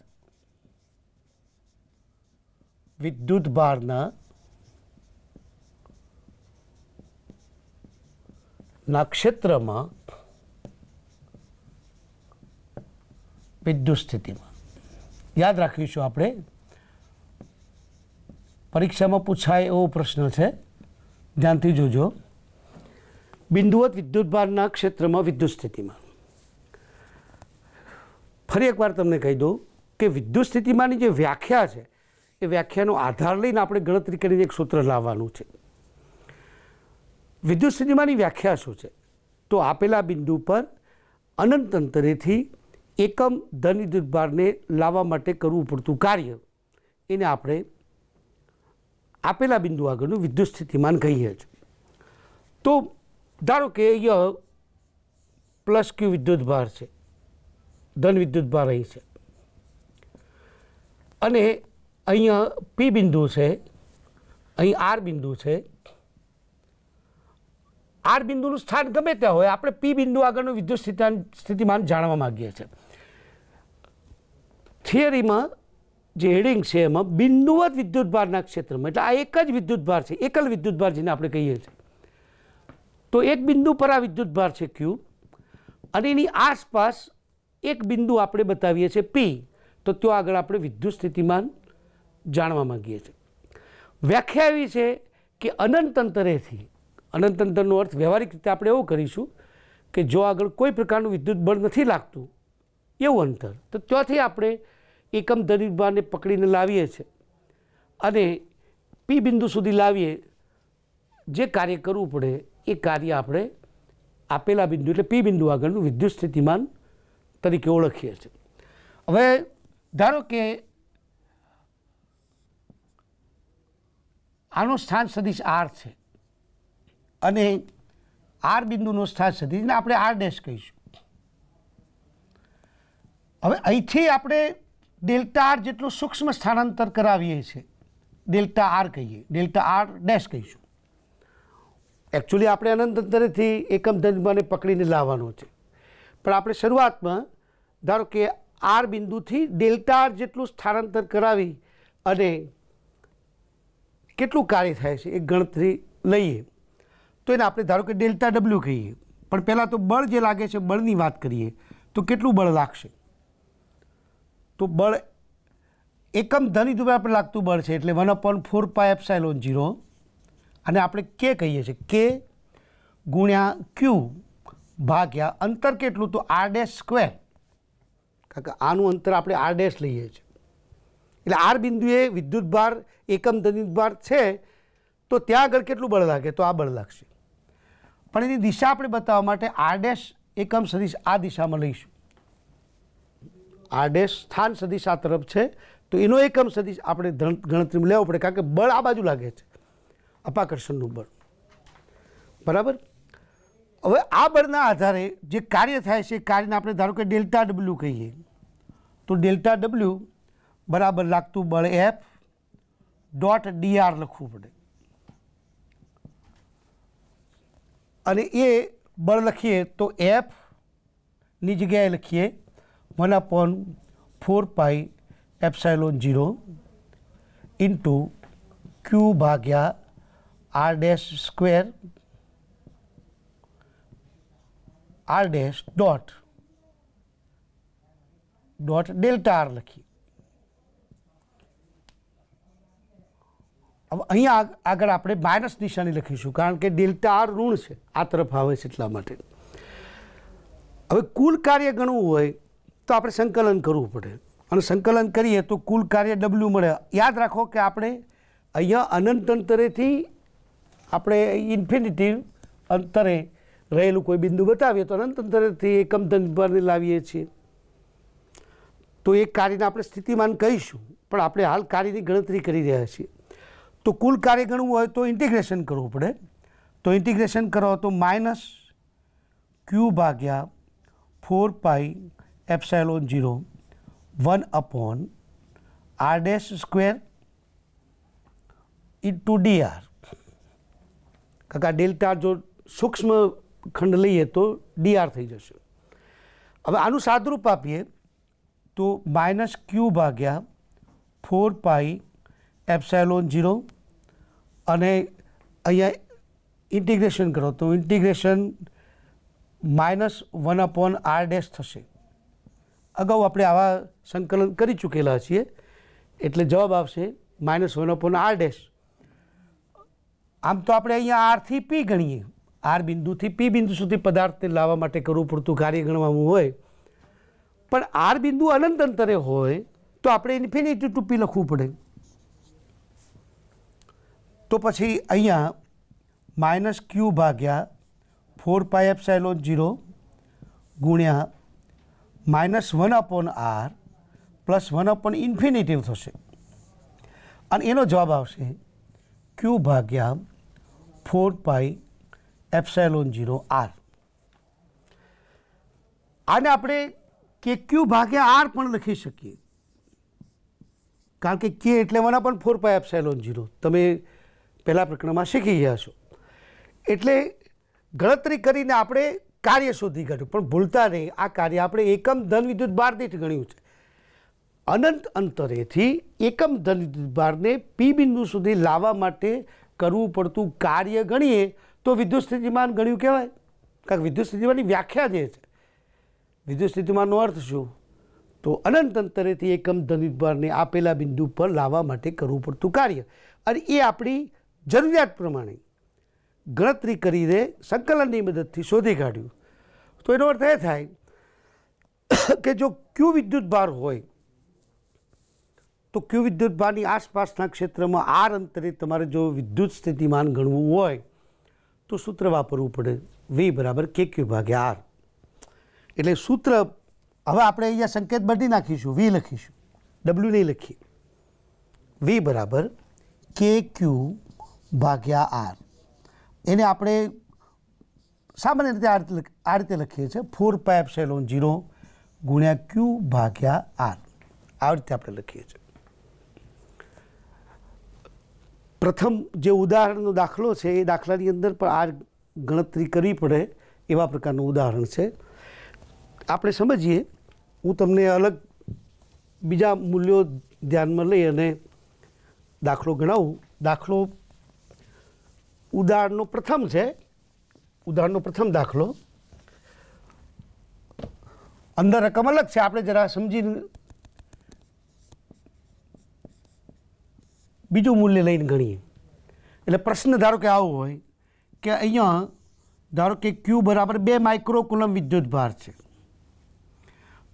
વિદ્યુત ભારના ક્ષેત્રમાં વિદ્યુત સ્થિતિમાં યાદ રાખીશું આપણે પરીક્ષામાં પૂછાય એવો પ્રશ્ન છે ધ્યાનથી જોજો બિંદુવત વિદ્યુતભારના ક્ષેત્રમાં વિદ્યુત સ્થિતિમાન ફરી એકવાર તમને કહી દઉં કે વિદ્યુત સ્થિતિમાનની જે વ્યાખ્યા છે એ વ્યાખ્યાનો આધાર લઈને આપણે ગણતરી કરીને એક સૂત્ર લાવવાનું છે વિદ્યુત સ્થિતિમાનની વ્યાખ્યા શું છે તો આપેલા બિંદુ પર અનંત અંતરેથી એકમ ધન વિદ્યુતભારને લાવવા માટે કરવું પડતું કાર્ય એને આપણે આપેલા બિંદુ આગળનું વિદ્યુત સ્થિતિમાન કહીએ છીએ તો ધારો કે ય પ્લસ ક્યુ વિદ્યુત ભાર છે ધન વિદ્યુત ભાર અહીં છે અને અહીંયા પી બિંદુ છે અહીં આર બિંદુ છે આર બિંદુનું સ્થાન ગમે ત્યાં હોય આપણે પી બિંદુ આગળનું વિદ્યુત સ્થિતિમાન જાણવા માગીએ છીએ થિયરીમાં જે હેડિંગ છે એમાં બિંદુવત વિદ્યુતભારના ક્ષેત્રમાં એટલે આ એક જ વિદ્યુતભાર છે એકલ વિદ્યુતભાર જેને આપણે કહીએ છીએ તો એક બિંદુ પર આ વિદ્યુતભાર છે ક્યુ અને એની આસપાસ એક બિંદુ આપણે બતાવીએ છીએ પી તો ત્યાં આગળ આપણે વિદ્યુત સ્થિતિમાન જાણવા માગીએ છીએ વ્યાખ્યા એવી છે કે અનંત અંતરેથી અનંત અંતરનો અર્થ વ્યવહારિક રીતે આપણે એવું કરીશું કે જો આગળ કોઈ પ્રકારનું વિદ્યુત બળ નથી લાગતું એવું અંતર તો ત્યાંથી આપણે એકમ દરિદ્વારને પકડીને લાવીએ છીએ અને પી બિંદુ સુધી લાવીએ જે કાર્ય કરવું પડે એ કાર્ય આપણે આપેલા બિંદુ એટલે પી બિંદુ આગળનું વિદ્યુત સ્થિતિમાન તરીકે ઓળખીએ છીએ હવે ધારો કે આનો સ્થાન સદીશ આર છે અને આર બિંદુનો સ્થાન સદીશને આપણે આર ડેશ કહીશું હવે અહીંથી આપણે ડેલ્ટા આર જેટલું સૂક્ષ્મ સ્થાનાંતર કરાવીએ છીએ ડેલ્ટા આર કહીએ ડેલ્ટા આર ડેશ કહીશું એકચ્યુઅલી આપણે અનંત અંતરેથી એકમ ધનમાને પકડીને લાવવાનો છે પણ આપણે શરૂઆતમાં ધારો કે આર બિંદુથી ડેલ્ટા આર જેટલું સ્થાનાંતર કરાવી અને કેટલું કાર્ય થાય છે એ ગણતરી લઈએ તો એને આપણે ધારો કે ડેલ્ટા ડબલ્યુ કહીએ પણ પહેલાં તો બળ જે લાગે છે બળની વાત કરીએ તો કેટલું બળ લાગશે તો બળ એકમ ધની ધ્રુવે આપણે લાગતું બળ છે એટલે one upon four pi epsilon zero અને આપણે કે કહીએ છીએ કે ગુણ્યા ક્યુ ભાગ્યા અંતર કેટલું તો આર ડેશ સ્ક્વેર કારણ કે આનું અંતર આપણે આર ડેશ લઈએ છીએ એટલે આર બિંદુએ વિદ્યુત ભાર એકમ ધનિત ભાર છે તો ત્યાં આગળ કેટલું બળ લાગે તો આ બળ લાગશે પણ એની દિશા આપણે બતાવવા માટે આર ડેશ એકમ સદીશ આ દિશામાં લઈશું આડેશ સ્થાન સદીશ આ તરફ છે તો એનો એકમ સદીશ આપણે ગણતરીમાં લેવો પડે કારણ કે બળ આ બાજુ લાગે છે અપાકર્ષણનું બળ બરાબર હવે આ બળના આધારે જે કાર્ય થાય છે કાર્યને આપણે ધારો કે ડેલ્ટા ડબલ્યુ કહીએ તો ડેલ્ટા ડબલ્યુ બરાબર લાગતું બળ એફ ડોટ ડીઆર લખવું પડે અને એ બળ લખીએ તો એફની જગ્યાએ લખીએ one upon four pi epsilon zero into Q ભાગ્યા R dash square R dash dot dot delta R લખી હવે અહીંયા આગળ આપણે માઇનસ નિશાની લખીશું કારણ કે ડેલ્ટા આર ઋણ છે આ તરફ આવે છે એટલા માટે હવે કુલ કાર્ય ગણવું હોય તો આપણે સંકલન કરવું પડે અને સંકલન કરીએ તો કુલ કાર્ય ડબલ્યુ મળે યાદ રાખો કે આપણે અહીંયા અનંત અંતરેથી આપણે ઇન્ફિનિટી અંતરે રહેલું કોઈ બિંદુ બતાવીએ તો અનંત અંતરેથી એકમ ધન લાવીએ છીએ તો એ કાર્યને આપણે સ્થિતિમાન કહીશું પણ આપણે હાલ કાર્યની ગણતરી કરી રહ્યા છીએ તો કુલ કાર્ય ગણવું હોય તો ઇન્ટિગ્રેશન કરવું પડે તો ઇન્ટિગ્રેશન કરો તો માઇનસ ક્યુ ભાગ્યા four pi epsilon zero one upon R dash square into D R કાકા ડેલ્ટા જો સૂક્ષ્મ ખંડ લઈએ તો ડીઆર થઈ જશે હવે આનું સાદરૂપ આપીએ તો માઇનસ ક્યુ ભાગ્યા ફોર પાઈ એપ્સાઇલોન ઝીરો અને અહીંયા ઇન્ટિગ્રેશન કરો તો integration minus one upon R dash થશે અગાઉ આપણે આવા સંકલન કરી ચૂકેલા છીએ એટલે જવાબ આવશે minus one upon R dash આમ તો આપણે અહીંયા આરથી પી ગણીએ આર બિંદુથી પી બિંદુ સુધી પદાર્થને લાવવા માટે કરવું પડતું કાર્ય ગણવાનું હોય પણ આર બિંદુ અનંત અંતરે હોય તો આપણે ઇન્ફિનિટી ટુ પી લખવું પડે તો પછી અહીંયા માઇનસ ક્યુ ભાગ્યા ફોર પાય એપ્સાઇલોન જીરો ગુણ્યા minus one upon R plus one upon infinitive થશે અને એનો જવાબ આવશે ક્યુ ભાગ્યા four pi epsilon zero R આને આપણે કે ક્યુ ભાગ્યા આર પણ લખી શકીએ કારણ કે કે એટલે one upon four pi epsilon zero તમે પહેલાં પ્રકરણમાં શીખી ગયા છો એટલે ગણતરી કરીને આપણે કાર્ય શોધી કાઢ્યું પણ ભૂલતા નહીં આ કાર્ય આપણે એકમ ધન વિદ્યુત બાર દીઠ ગણ્યું છે અનંત અંતરેથી એકમ ધન વિદ્યુત બારને પી બિંદુ સુધી લાવવા માટે કરવું પડતું કાર્ય ગણીએ તો વિદ્યુત સ્થિતિમાન ગણ્યું કહેવાય કારણ કે વિદ્યુત સ્થિતિમાનની વ્યાખ્યા જે છે વિદ્યુત સ્થિતિમાનનો અર્થ શું તો અનંત અંતરેથી એકમ ધન વિદ્યુત બારને આપેલા બિંદુ પર લાવવા માટે કરવું પડતું કાર્ય અને એ આપણી જરૂરિયાત પ્રમાણે ગણતરી કરીને સંકલનની મદદથી શોધી કાઢ્યું તો એનો અર્થ એ થાય કે જો ક્યુ વિદ્યુત ભાર હોય તો ક્યુ વિદ્યુત ભારની આસપાસના ક્ષેત્રમાં આર અંતરે તમારે જો વિદ્યુત સ્થિતિમાન ગણવું હોય તો સૂત્ર વાપરવું પડે વી બરાબર કે ક્યુ ભાગે આર એટલે સૂત્ર હવે આપણે અહીંયા સંકેત બદલી નાખીશું વી લખીશું ડબલ્યુ નહીં લખીએ વી બરાબર કે ક્યુ ભાગ્યા આર એને આપણે સામાન્ય રીતે આ રીતે લખીએ છીએ ફોર પાઇપ સેલોન ઝીરો ગુણ્યા ક્યુ ભાગ્યા આર આ રીતે આપણે લખીએ છીએ પ્રથમ જે ઉદાહરણનો દાખલો છે એ દાખલાની અંદર પણ આ ગણતરી કરવી પડે એવા પ્રકારનું ઉદાહરણ છે આપણે સમજીએ હું તમને અલગ બીજા મૂલ્યો ધ્યાનમાં લઈ અને દાખલો ગણાવું દાખલો ઉદાહરણનો પ્રથમ છે ઉદાહરણનો પ્રથમ દાખલો અંદર રકમ અલગ છે આપણે જરા સમજી બીજું મૂલ્ય લઈને ગણીએ એટલે પ્રશ્ન ધારો કે આવો હોય કે અહીંયા ધારો કે ક્યુ બરાબર બે માઇક્રોકુલમ વિદ્યુત ભાર છે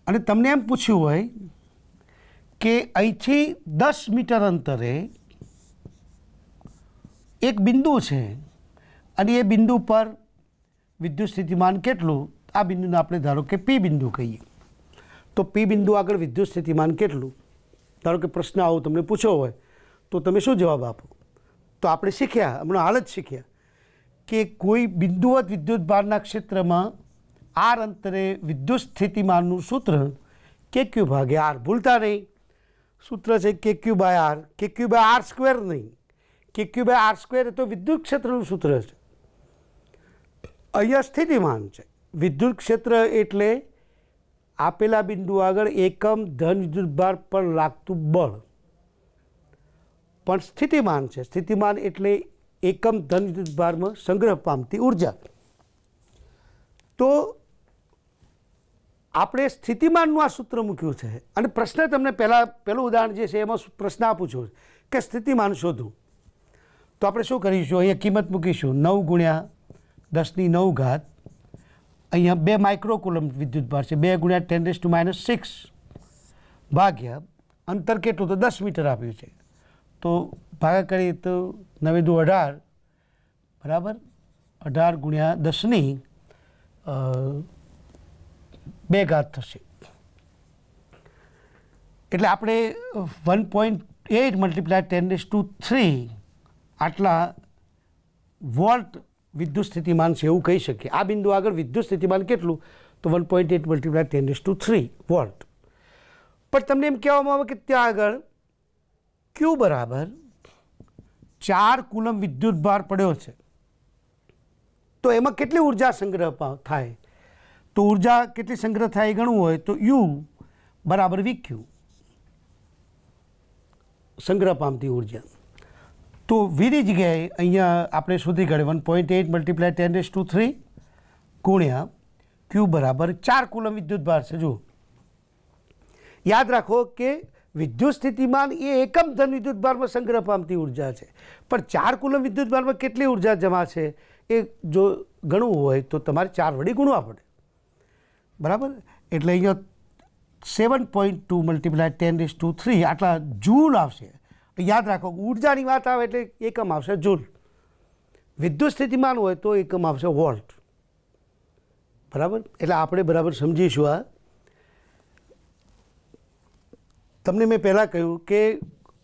અને તમને એમ પૂછ્યું હોય કે અહીંથી દસ મીટર અંતરે એક બિંદુ છે અને એ બિંદુ પર વિદ્યુત સ્થિતિમાન કેટલું આ બિંદુને આપણે ધારો કે પી બિંદુ કહીએ તો પી બિંદુ આગળ વિદ્યુત સ્થિતિમાન કેટલું ધારો કે પ્રશ્ન આવો તમને પૂછ્યો હોય તો તમે શું જવાબ આપો તો આપણે શીખ્યા હમણાં હાલ જ શીખ્યા કે કોઈ બિંદુવત ભારના ક્ષેત્રમાં આર અંતરે વિદ્યુત સ્થિતિમાનનું સૂત્ર કે ક્યુ ભાગે આર ભૂલતા નહીં સૂત્ર છે કે Q by R K Q by R square નહીં K Q by R square એ તો વિદ્યુત ક્ષેત્રનું સૂત્ર છે અહીંયા સ્થિતિમાન છે વિદ્યુત ક્ષેત્ર એટલે આપેલા બિંદુ આગળ એકમ ધન વિદ્યુતભાર પર લાગતું બળ પણ સ્થિતિમાન છે સ્થિતિમાન એટલે એકમ ધન વિદ્યુતભારમાં સંગ્રહ પામતી ઉર્જા તો આપણે સ્થિતિમાનનું આ સૂત્ર મૂક્યું છે અને પ્રશ્ન તમને પહેલાં પહેલું ઉદાહરણ જે છે એમાં પ્રશ્ન આપું છું કે સ્થિતિમાન શોધવું તો આપણે શું કરીશું અહીંયા કિંમત મૂકીશું નવ ગુણ્યા દસની નવ ઘાત અહીંયા બે માઇક્રોકુલમ વિદ્યુતભાર છે બે ગુણ્યા ten raise to minus six ભાગ્યા અંતર કેટલું તો દસ મીટર આપ્યું છે તો ભાગા કરીએ તો નવે દુ અઢાર બરાબર અઢાર ગુણ્યા દસની બે ઘાત થશે એટલે આપણે one point eight multiply ten raise to three આટલા વોલ્ટ વિદ્યુત સ્થિતિમાન છે એવું કહી શકીએ આ બિંદુ આગળ વિદ્યુત સ્થિતિમાન કેટલું તો one point eight multiply ten is to three volt પણ તમને એમ કહેવામાં આવે કે ત્યાં આગળ ક્યુ બરાબર ચાર કુલમ વિદ્યુત ભાર પડ્યો છે તો એમાં કેટલી ઉર્જા સંગ્રહ થાય તો ઉર્જા કેટલી સંગ્રહ થાય ગણવું હોય તો યુ બરાબર વી ક્યુ સંગ્રહ પામતી ઉર્જા તો વીરી જગ્યાએ અહીંયા આપણે શોધી કાઢે one point eight multiply ten raise to three ગુણ્યા ક્યુ બરાબર ચાર કુલમ વિદ્યુત ભાર છે જુઓ યાદ રાખો કે વિદ્યુત સ્થિતિમાન એ એકમ ધન વિદ્યુત ભારમાં સંગ્રહ પામતી ઉર્જા છે પણ ચાર કુલમ વિદ્યુત ભારમાં કેટલી ઉર્જા જમા છે એ જો ગણવું હોય તો તમારે ચાર વડી ગુણવા પડે બરાબર એટલે અહીંયા seven point two multiply ten raise to three આટલા જૂલ આવશે તો યાદ રાખો ઉર્જાની વાત આવે એટલે એકમ આવશે જૂલ વિદ્યુત સ્થિતિમાન હોય તો એકમ આવશે વોલ્ટ બરાબર એટલે આપણે બરાબર સમજીશું આ તમને મેં પહેલાં કહ્યું કે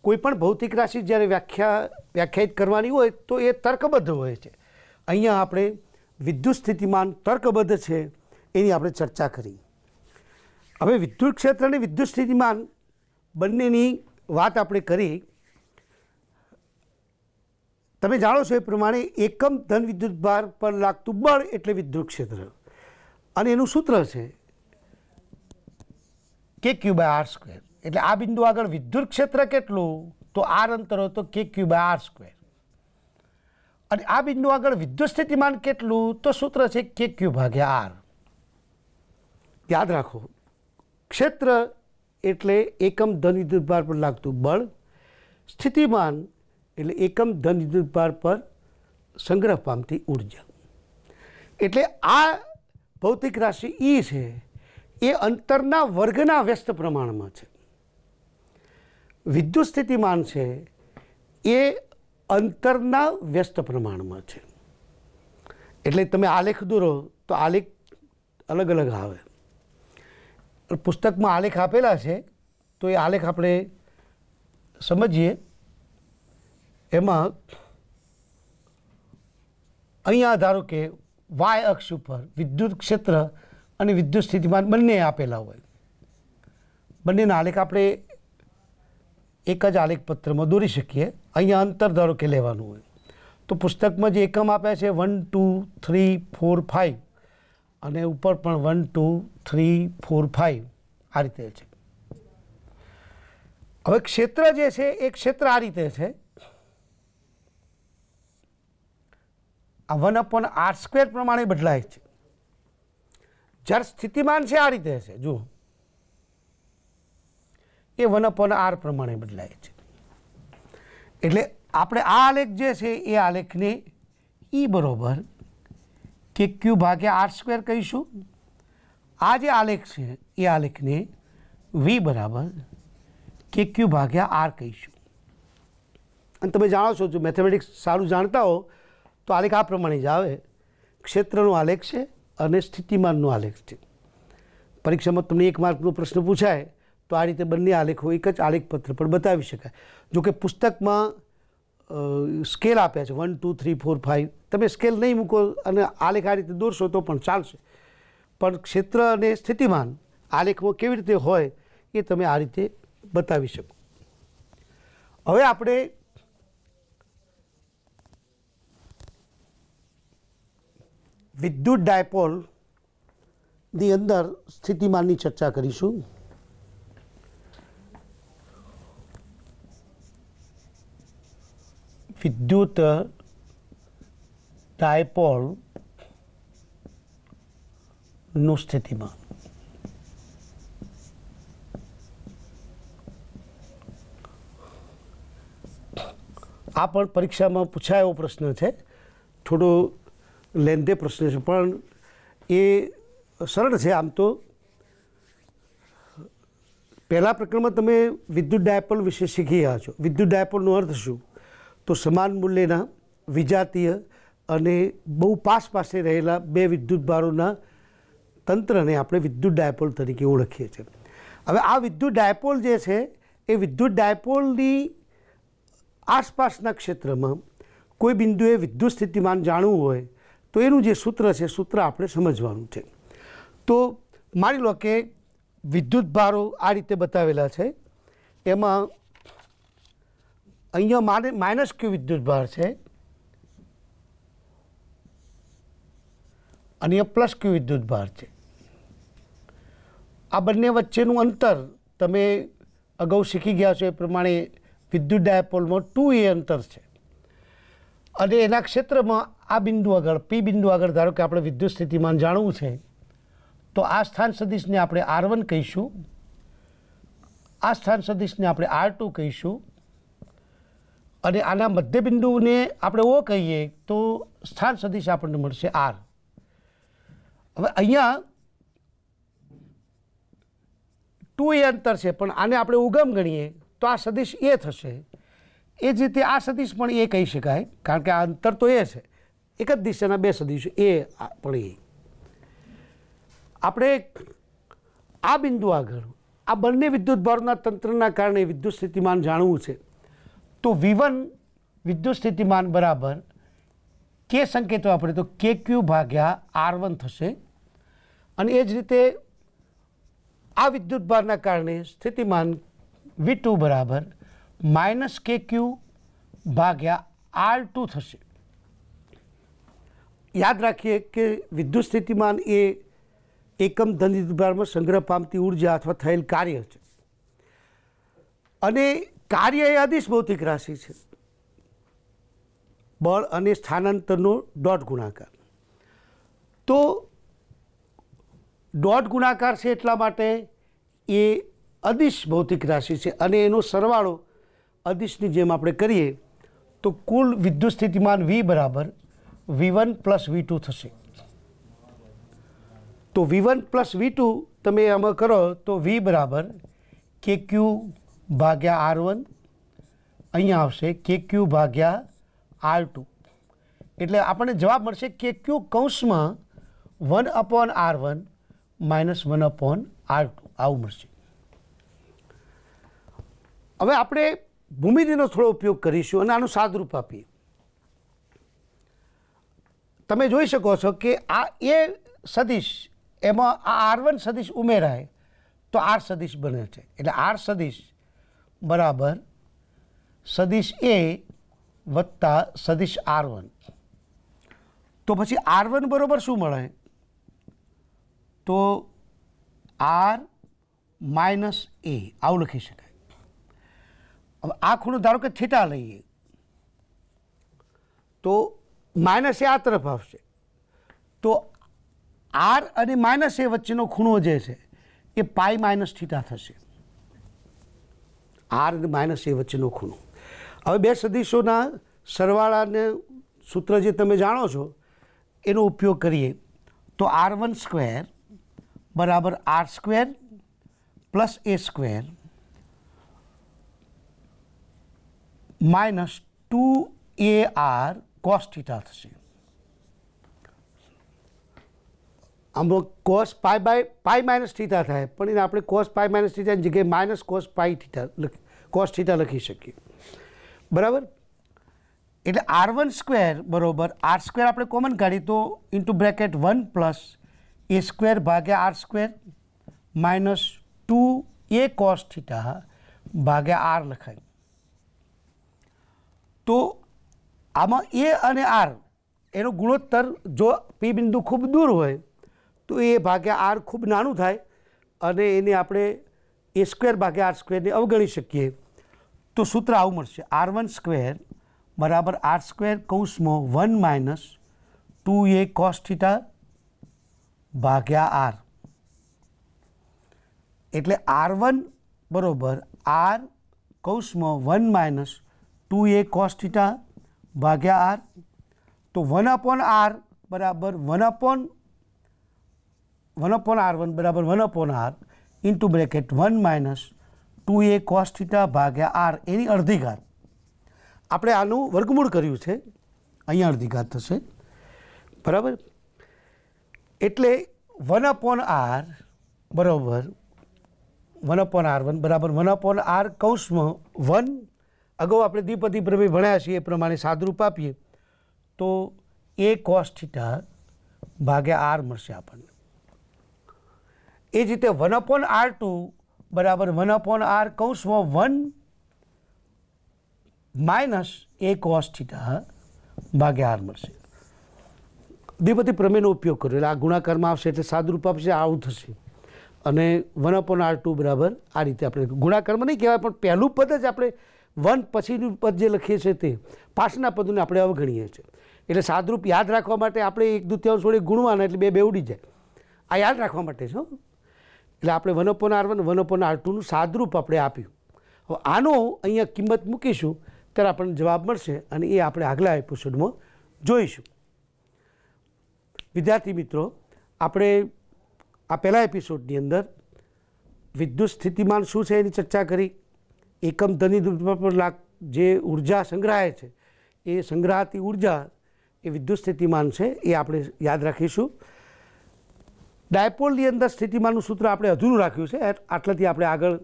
કોઈપણ ભૌતિક રાશિ જ્યારે વ્યાખ્યા વ્યાખ્યાયિત કરવાની હોય તો એ તર્કબદ્ધ હોય છે અહીંયા આપણે વિદ્યુત સ્થિતિમાન તર્કબદ્ધ છે એની આપણે ચર્ચા કરી હવે વિદ્યુત ક્ષેત્ર અને વિદ્યુત સ્થિતિમાન બંનેની વાત આપણે કરી તમે જાણો છો એ પ્રમાણે એકમ ધન વિદ્યુત ભાર પર લાગતું બળ એટલે વિદ્યુત ક્ષેત્ર અને એનું સૂત્ર છે કે ક્યુ બાય આર સ્ક્વેર એટલે આ બિંદુ આગળ વિદ્યુત ક્ષેત્ર કેટલું તો આર અંતર હોય તો કે ક્યુ બાય આર સ્ક્વેર અને આ બિંદુ આગળ વિદ્યુત સ્થિતિમાન કેટલું તો સૂત્ર છે કે ક્યુ ભાગ્યા આર યાદ રાખો ક્ષેત્ર એટલે એકમ ધન વિદ્યુત ભાર પર લાગતું બળ સ્થિતિમાન એટલે એકમ ધન વિદ્યુત પર સંગ્રહ પામતી ઉર્જા એટલે આ ભૌતિક રાશિ ઈ છે એ અંતરના વર્ગના વ્યસ્ત પ્રમાણમાં છે વિદ્યુત સ્થિતિમાન છે એ અંતરના વ્યસ્ત પ્રમાણમાં છે એટલે તમે આલેખ દોરો તો આલેખ અલગ અલગ આવે પુસ્તકમાં આલેખ આપેલા છે તો એ આલેખ આપણે સમજીએ એમાં અહીંયા ધારો કે વાય અક્ષ ઉપર વિદ્યુત ક્ષેત્ર અને વિદ્યુત સ્થિતિમાન બંને આપેલા હોય બંનેના આલેખ આપણે એક જ આલેખપત્રમાં દોરી શકીએ અહીંયા અંતર ધારો કે લેવાનું હોય તો પુસ્તકમાં જે એકમ આપ્યા છે one two three four five અને ઉપર પણ one two three four five આ રીતે છે હવે ક્ષેત્ર જે છે એ ક્ષેત્ર આ રીતે છે આ વન અપોન આર સ્ક્વેર પ્રમાણે બદલાય છે જ્યારે સ્થિતિમાન છે આ રીતે હશે જુઓ એ વન અપોન આર પ્રમાણે બદલાય છે એટલે આપણે આ આલેખ જે છે એ આલેખને ઈ બરોબર કે ક્યુ ભાગ્યા આર સ્ક્વેર કહીશું આ જે આલેખ છે એ આલેખને વી બરાબર કે ક્યુ ભાગ્યા આર કહીશું અને તમે જાણો છો જો મેથેમેટિક્સ સારું જાણતા હો તો આલેખ આ પ્રમાણે જ આવે ક્ષેત્રનો આલેખ છે અને સ્થિતિમાનનો આલેખ છે પરીક્ષામાં તમને એક માર્કનો પ્રશ્ન પૂછાય તો આ રીતે બંને આલેખો એક જ આલેખપત્ર પર બતાવી શકાય જોકે પુસ્તકમાં સ્કેલ આપ્યા છે one two three four five તમે સ્કેલ નહીં મૂકો અને આલેખ આ રીતે દોરશો તો પણ ચાલશે પણ ક્ષેત્ર અને સ્થિતિમાન આલેખમાં કેવી રીતે હોય એ તમે આ રીતે બતાવી શકો હવે આપણે વિદ્યુત ડાયપોલની અંદર સ્થિતિમાનની ચર્ચા કરીશું વિદ્યુત ડાયપોલ નું સ્થિતિમાન આ પણ પરીક્ષામાં પૂછાય એવો પ્રશ્ન છે થોડું લેન્દે પ્રશ્ન છે પણ એ સરળ છે આમ તો પહેલાં પ્રકરણમાં તમે વિદ્યુત ડાયપોલ વિશે શીખી રહ્યા છો વિદ્યુત ડાયપોલનો અર્થ શું તો સમાન મૂલ્યના વિજાતીય અને બહુ પાસ પાસે રહેલા બે વિદ્યુત ભારોના તંત્રને આપણે વિદ્યુત ડાયપોલ તરીકે ઓળખીએ છીએ હવે આ વિદ્યુત ડાયપોલ જે છે એ વિદ્યુત ડાયપોલની આસપાસના ક્ષેત્રમાં કોઈ બિંદુએ વિદ્યુત સ્થિતિમાન જાણવું હોય તો એનું જે સૂત્ર છે સૂત્ર આપણે સમજવાનું છે તો માની લો કે વિદ્યુત ભારો આ રીતે બતાવેલા છે એમાં અહીંયા માઇનસ ક્યુ વિદ્યુત ભાર છે અને પ્લસ ક્યુ વિદ્યુત ભાર છે આ બંને વચ્ચેનું અંતર તમે અગાઉ શીખી ગયા છો એ પ્રમાણે વિદ્યુત ડાયપોલમાં ટુ એ અંતર છે અને એના ક્ષેત્રમાં આ બિંદુ આગળ પી બિંદુ આગળ ધારો કે આપણે વિદ્યુત સ્થિતિમાન જાણવું છે તો આ સ્થાન સદિશને આપણે આર વન કહીશું આ સ્થાન સદિશને આપણે આર ટુ કહીશું અને આના મધ્યબિંદુને આપણે ઓ કહીએ તો સ્થાન સદિશ આપણને મળશે આર હવે અહીંયા ટુ એ અંતર છે પણ આને આપણે ઉગમ ગણીએ તો આ સદિશ એ થશે એ જ રીતે આ સદિશ પણ એ કહી શકાય કારણ કે આ અંતર તો એ છે એક જ દિશાના બે સદિશો એ પણ આપણે આ બિંદુ આગળ આ બંને વિદ્યુત ભારના તંત્રના કારણે વિદ્યુત સ્થિતિમાન જાણવું છે તો વિવન વિદ્યુત સ્થિતિમાન બરાબર કે સંકેતો આપણે તો કે ક્યુ ભાગ્યા આર વન થશે અને એ જ રીતે આ વિદ્યુત ભારના કારણે સ્થિતિમાન વી ટુ બરાબર માઇનસ કે ક્યુ ભાગ્યા આર ટુ થશે યાદ રાખીએ કે વિદ્યુત સ્થિતિમાન એ એકમ ધન વિભારમાં સંગ્રહ પામતી ઉર્જા અથવા થયેલ કાર્ય છે અને કાર્ય એ અદિશ ભૌતિક રાશિ છે બળ અને સ્થાનાંતરનો દોઢ ગુણાકાર તો દોઢ ગુણાકાર છે એટલા માટે એ અદિશ ભૌતિક રાશિ છે અને એનો સરવાળો અદિશની જેમ આપણે કરીએ તો કુલ વિદ્યુત સ્થિતિમાન વી બરાબર V one plus V two થશે તો V one plus V two તમે આમાં કરો તો વી બરાબર કે ક્યુ ભાગ્યા આર વન અહીંયા આવશે કે ક્યુ ભાગ્યા આર ટુ એટલે આપણને જવાબ મળશે કે ક્યુ કૌંસમાં one upon R one minus one upon R two આવું મળશે હવે આપણે ભૂમિતિનો થોડો ઉપયોગ કરીશું અને આનું સાદરૂપ આપીએ તમે જોઈ શકો છો કે આ એ સદિશ એમાં આ આર વન સદિશ ઉમેરાય તો આર સદિશ બને છે એટલે આર સદિશ બરાબર સદિશ એ વત્તા સદિશ આર વન તો પછી આર વન બરાબર શું મળે તો આર માઇનસ એ આવું લખી શકાય હવે આ ખૂણો ધારો કે થેટા લઈએ તો માઇનસ એ આ તરફ આવશે તો આર અને માઇનસ એ વચ્ચેનો ખૂણો જે છે એ પાઈ માઇનસ થીટા થશે આર અને માઇનસ એ વચ્ચેનો ખૂણો હવે બે સદીશોના સરવાળાને સૂત્ર જે તમે જાણો છો એનો ઉપયોગ કરીએ તો આર વન સ્ક્વેર બરાબર R square plus a square minus two a R cos theta થશે આમનો cos pi by pi minus theta થાય પણ એને આપણે કોસ પાય માઇનસ થીટાની જગ્યાએ minus cos pi theta cos theta લખી શકીએ બરાબર એટલે આર વન સ્ક્વેર બરાબર આર સ્ક્વેર આપણે કોમન કાઢી તો into bracket one plus a square ભાગ્યા R square minus two a cos theta ભાગ્યા આર લખાય તો આમાં એ અને આર એનો ગુણોત્તર જો પી બિંદુ ખૂબ દૂર હોય તો એ ભાગ્યા આર ખૂબ નાનું થાય અને એને આપણે એ સ્ક્વેર ભાગે આર સ્ક્વેરને અવગણી શકીએ તો સૂત્ર આવું મળશે આર વન સ્ક્વેર બરાબર આર સ્ક્વેર કૌંસમાં one minus two a cos ભાગ્યા આર એટલે આર વન બરાબર આર કૌંસમાં one minus two a cos ભાગ્યા આર તો વન અપોન આર બરાબર one upon one upon R one બરાબર one upon R into bracket one minus two a cos theta ભાગ્યા R એની અડધી ઘાત આપણે આનું વર્ગમૂળ કર્યું છે અહીંયા અડધી ઘાત થશે બરાબર એટલે વન અપોન આર બરાબર વન અપોન આર વન બરાબર વન અપોન આર કૌંસમાં વન અગાઉ આપણે દ્વિપદી પ્રમેય ભણ્યા છીએ એ પ્રમાણે સાદરૂપ આપીએ તો એ કોસ ભાગે આર મળશે આપણને એ જ રીતે વન અપોન આર ટુ બરાબર વન અપોન આર કૌંસમાં વન માઇનસ એ કોસ ભાગે આર મળશે દ્વિપતિ પ્રમેયનો ઉપયોગ કર્યો એટલે આ ગુણાકારમાં આવશે એટલે સાદરૂપ આપશે આવું થશે અને વન અપોન આર ટુ બરાબર આ રીતે આપણે ગુણાકારમાં નહીં કહેવાય પણ પહેલું પદ જ આપણે વન પછીનું પદ જે લખીએ છીએ તે પાસના પદોને આપણે અવગણીએ છીએ એટલે સાદરૂપ યાદ રાખવા માટે આપણે એક દુત્યાંશ વડે ગુણવાના એટલે બે બેવડી જાય આ યાદ રાખવા માટે છે એટલે આપણે one R one one R ટુનું સાદરૂપ આપણે આપ્યું હવે આનો અહીંયા કિંમત મૂકીશું ત્યારે આપણને જવાબ મળશે અને એ આપણે આગલા એપિસોડમાં જોઈશું વિદ્યાર્થી મિત્રો આપણે આ પહેલા એપિસોડની અંદર વિદ્યુત સ્થિતિમાન શું છે એની ચર્ચા કરી એકમ ધની ધૂપમાં પણ લાખ જે ઉર્જા સંગ્રહાય છે એ સંગ્રહાતી ઉર્જા એ વિદ્યુત સ્થિતિમાન છે એ આપણે યાદ રાખીશું ડાયપોલની અંદર સ્થિતિમાનનું સૂત્ર આપણે અધૂરું રાખ્યું છે આટલાથી આપણે આગળ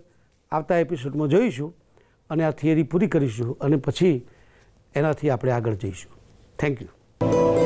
આવતા એપિસોડમાં જોઈશું અને આ થિયરી પૂરી કરીશું અને પછી એનાથી આપણે આગળ જઈશું થેન્ક યુ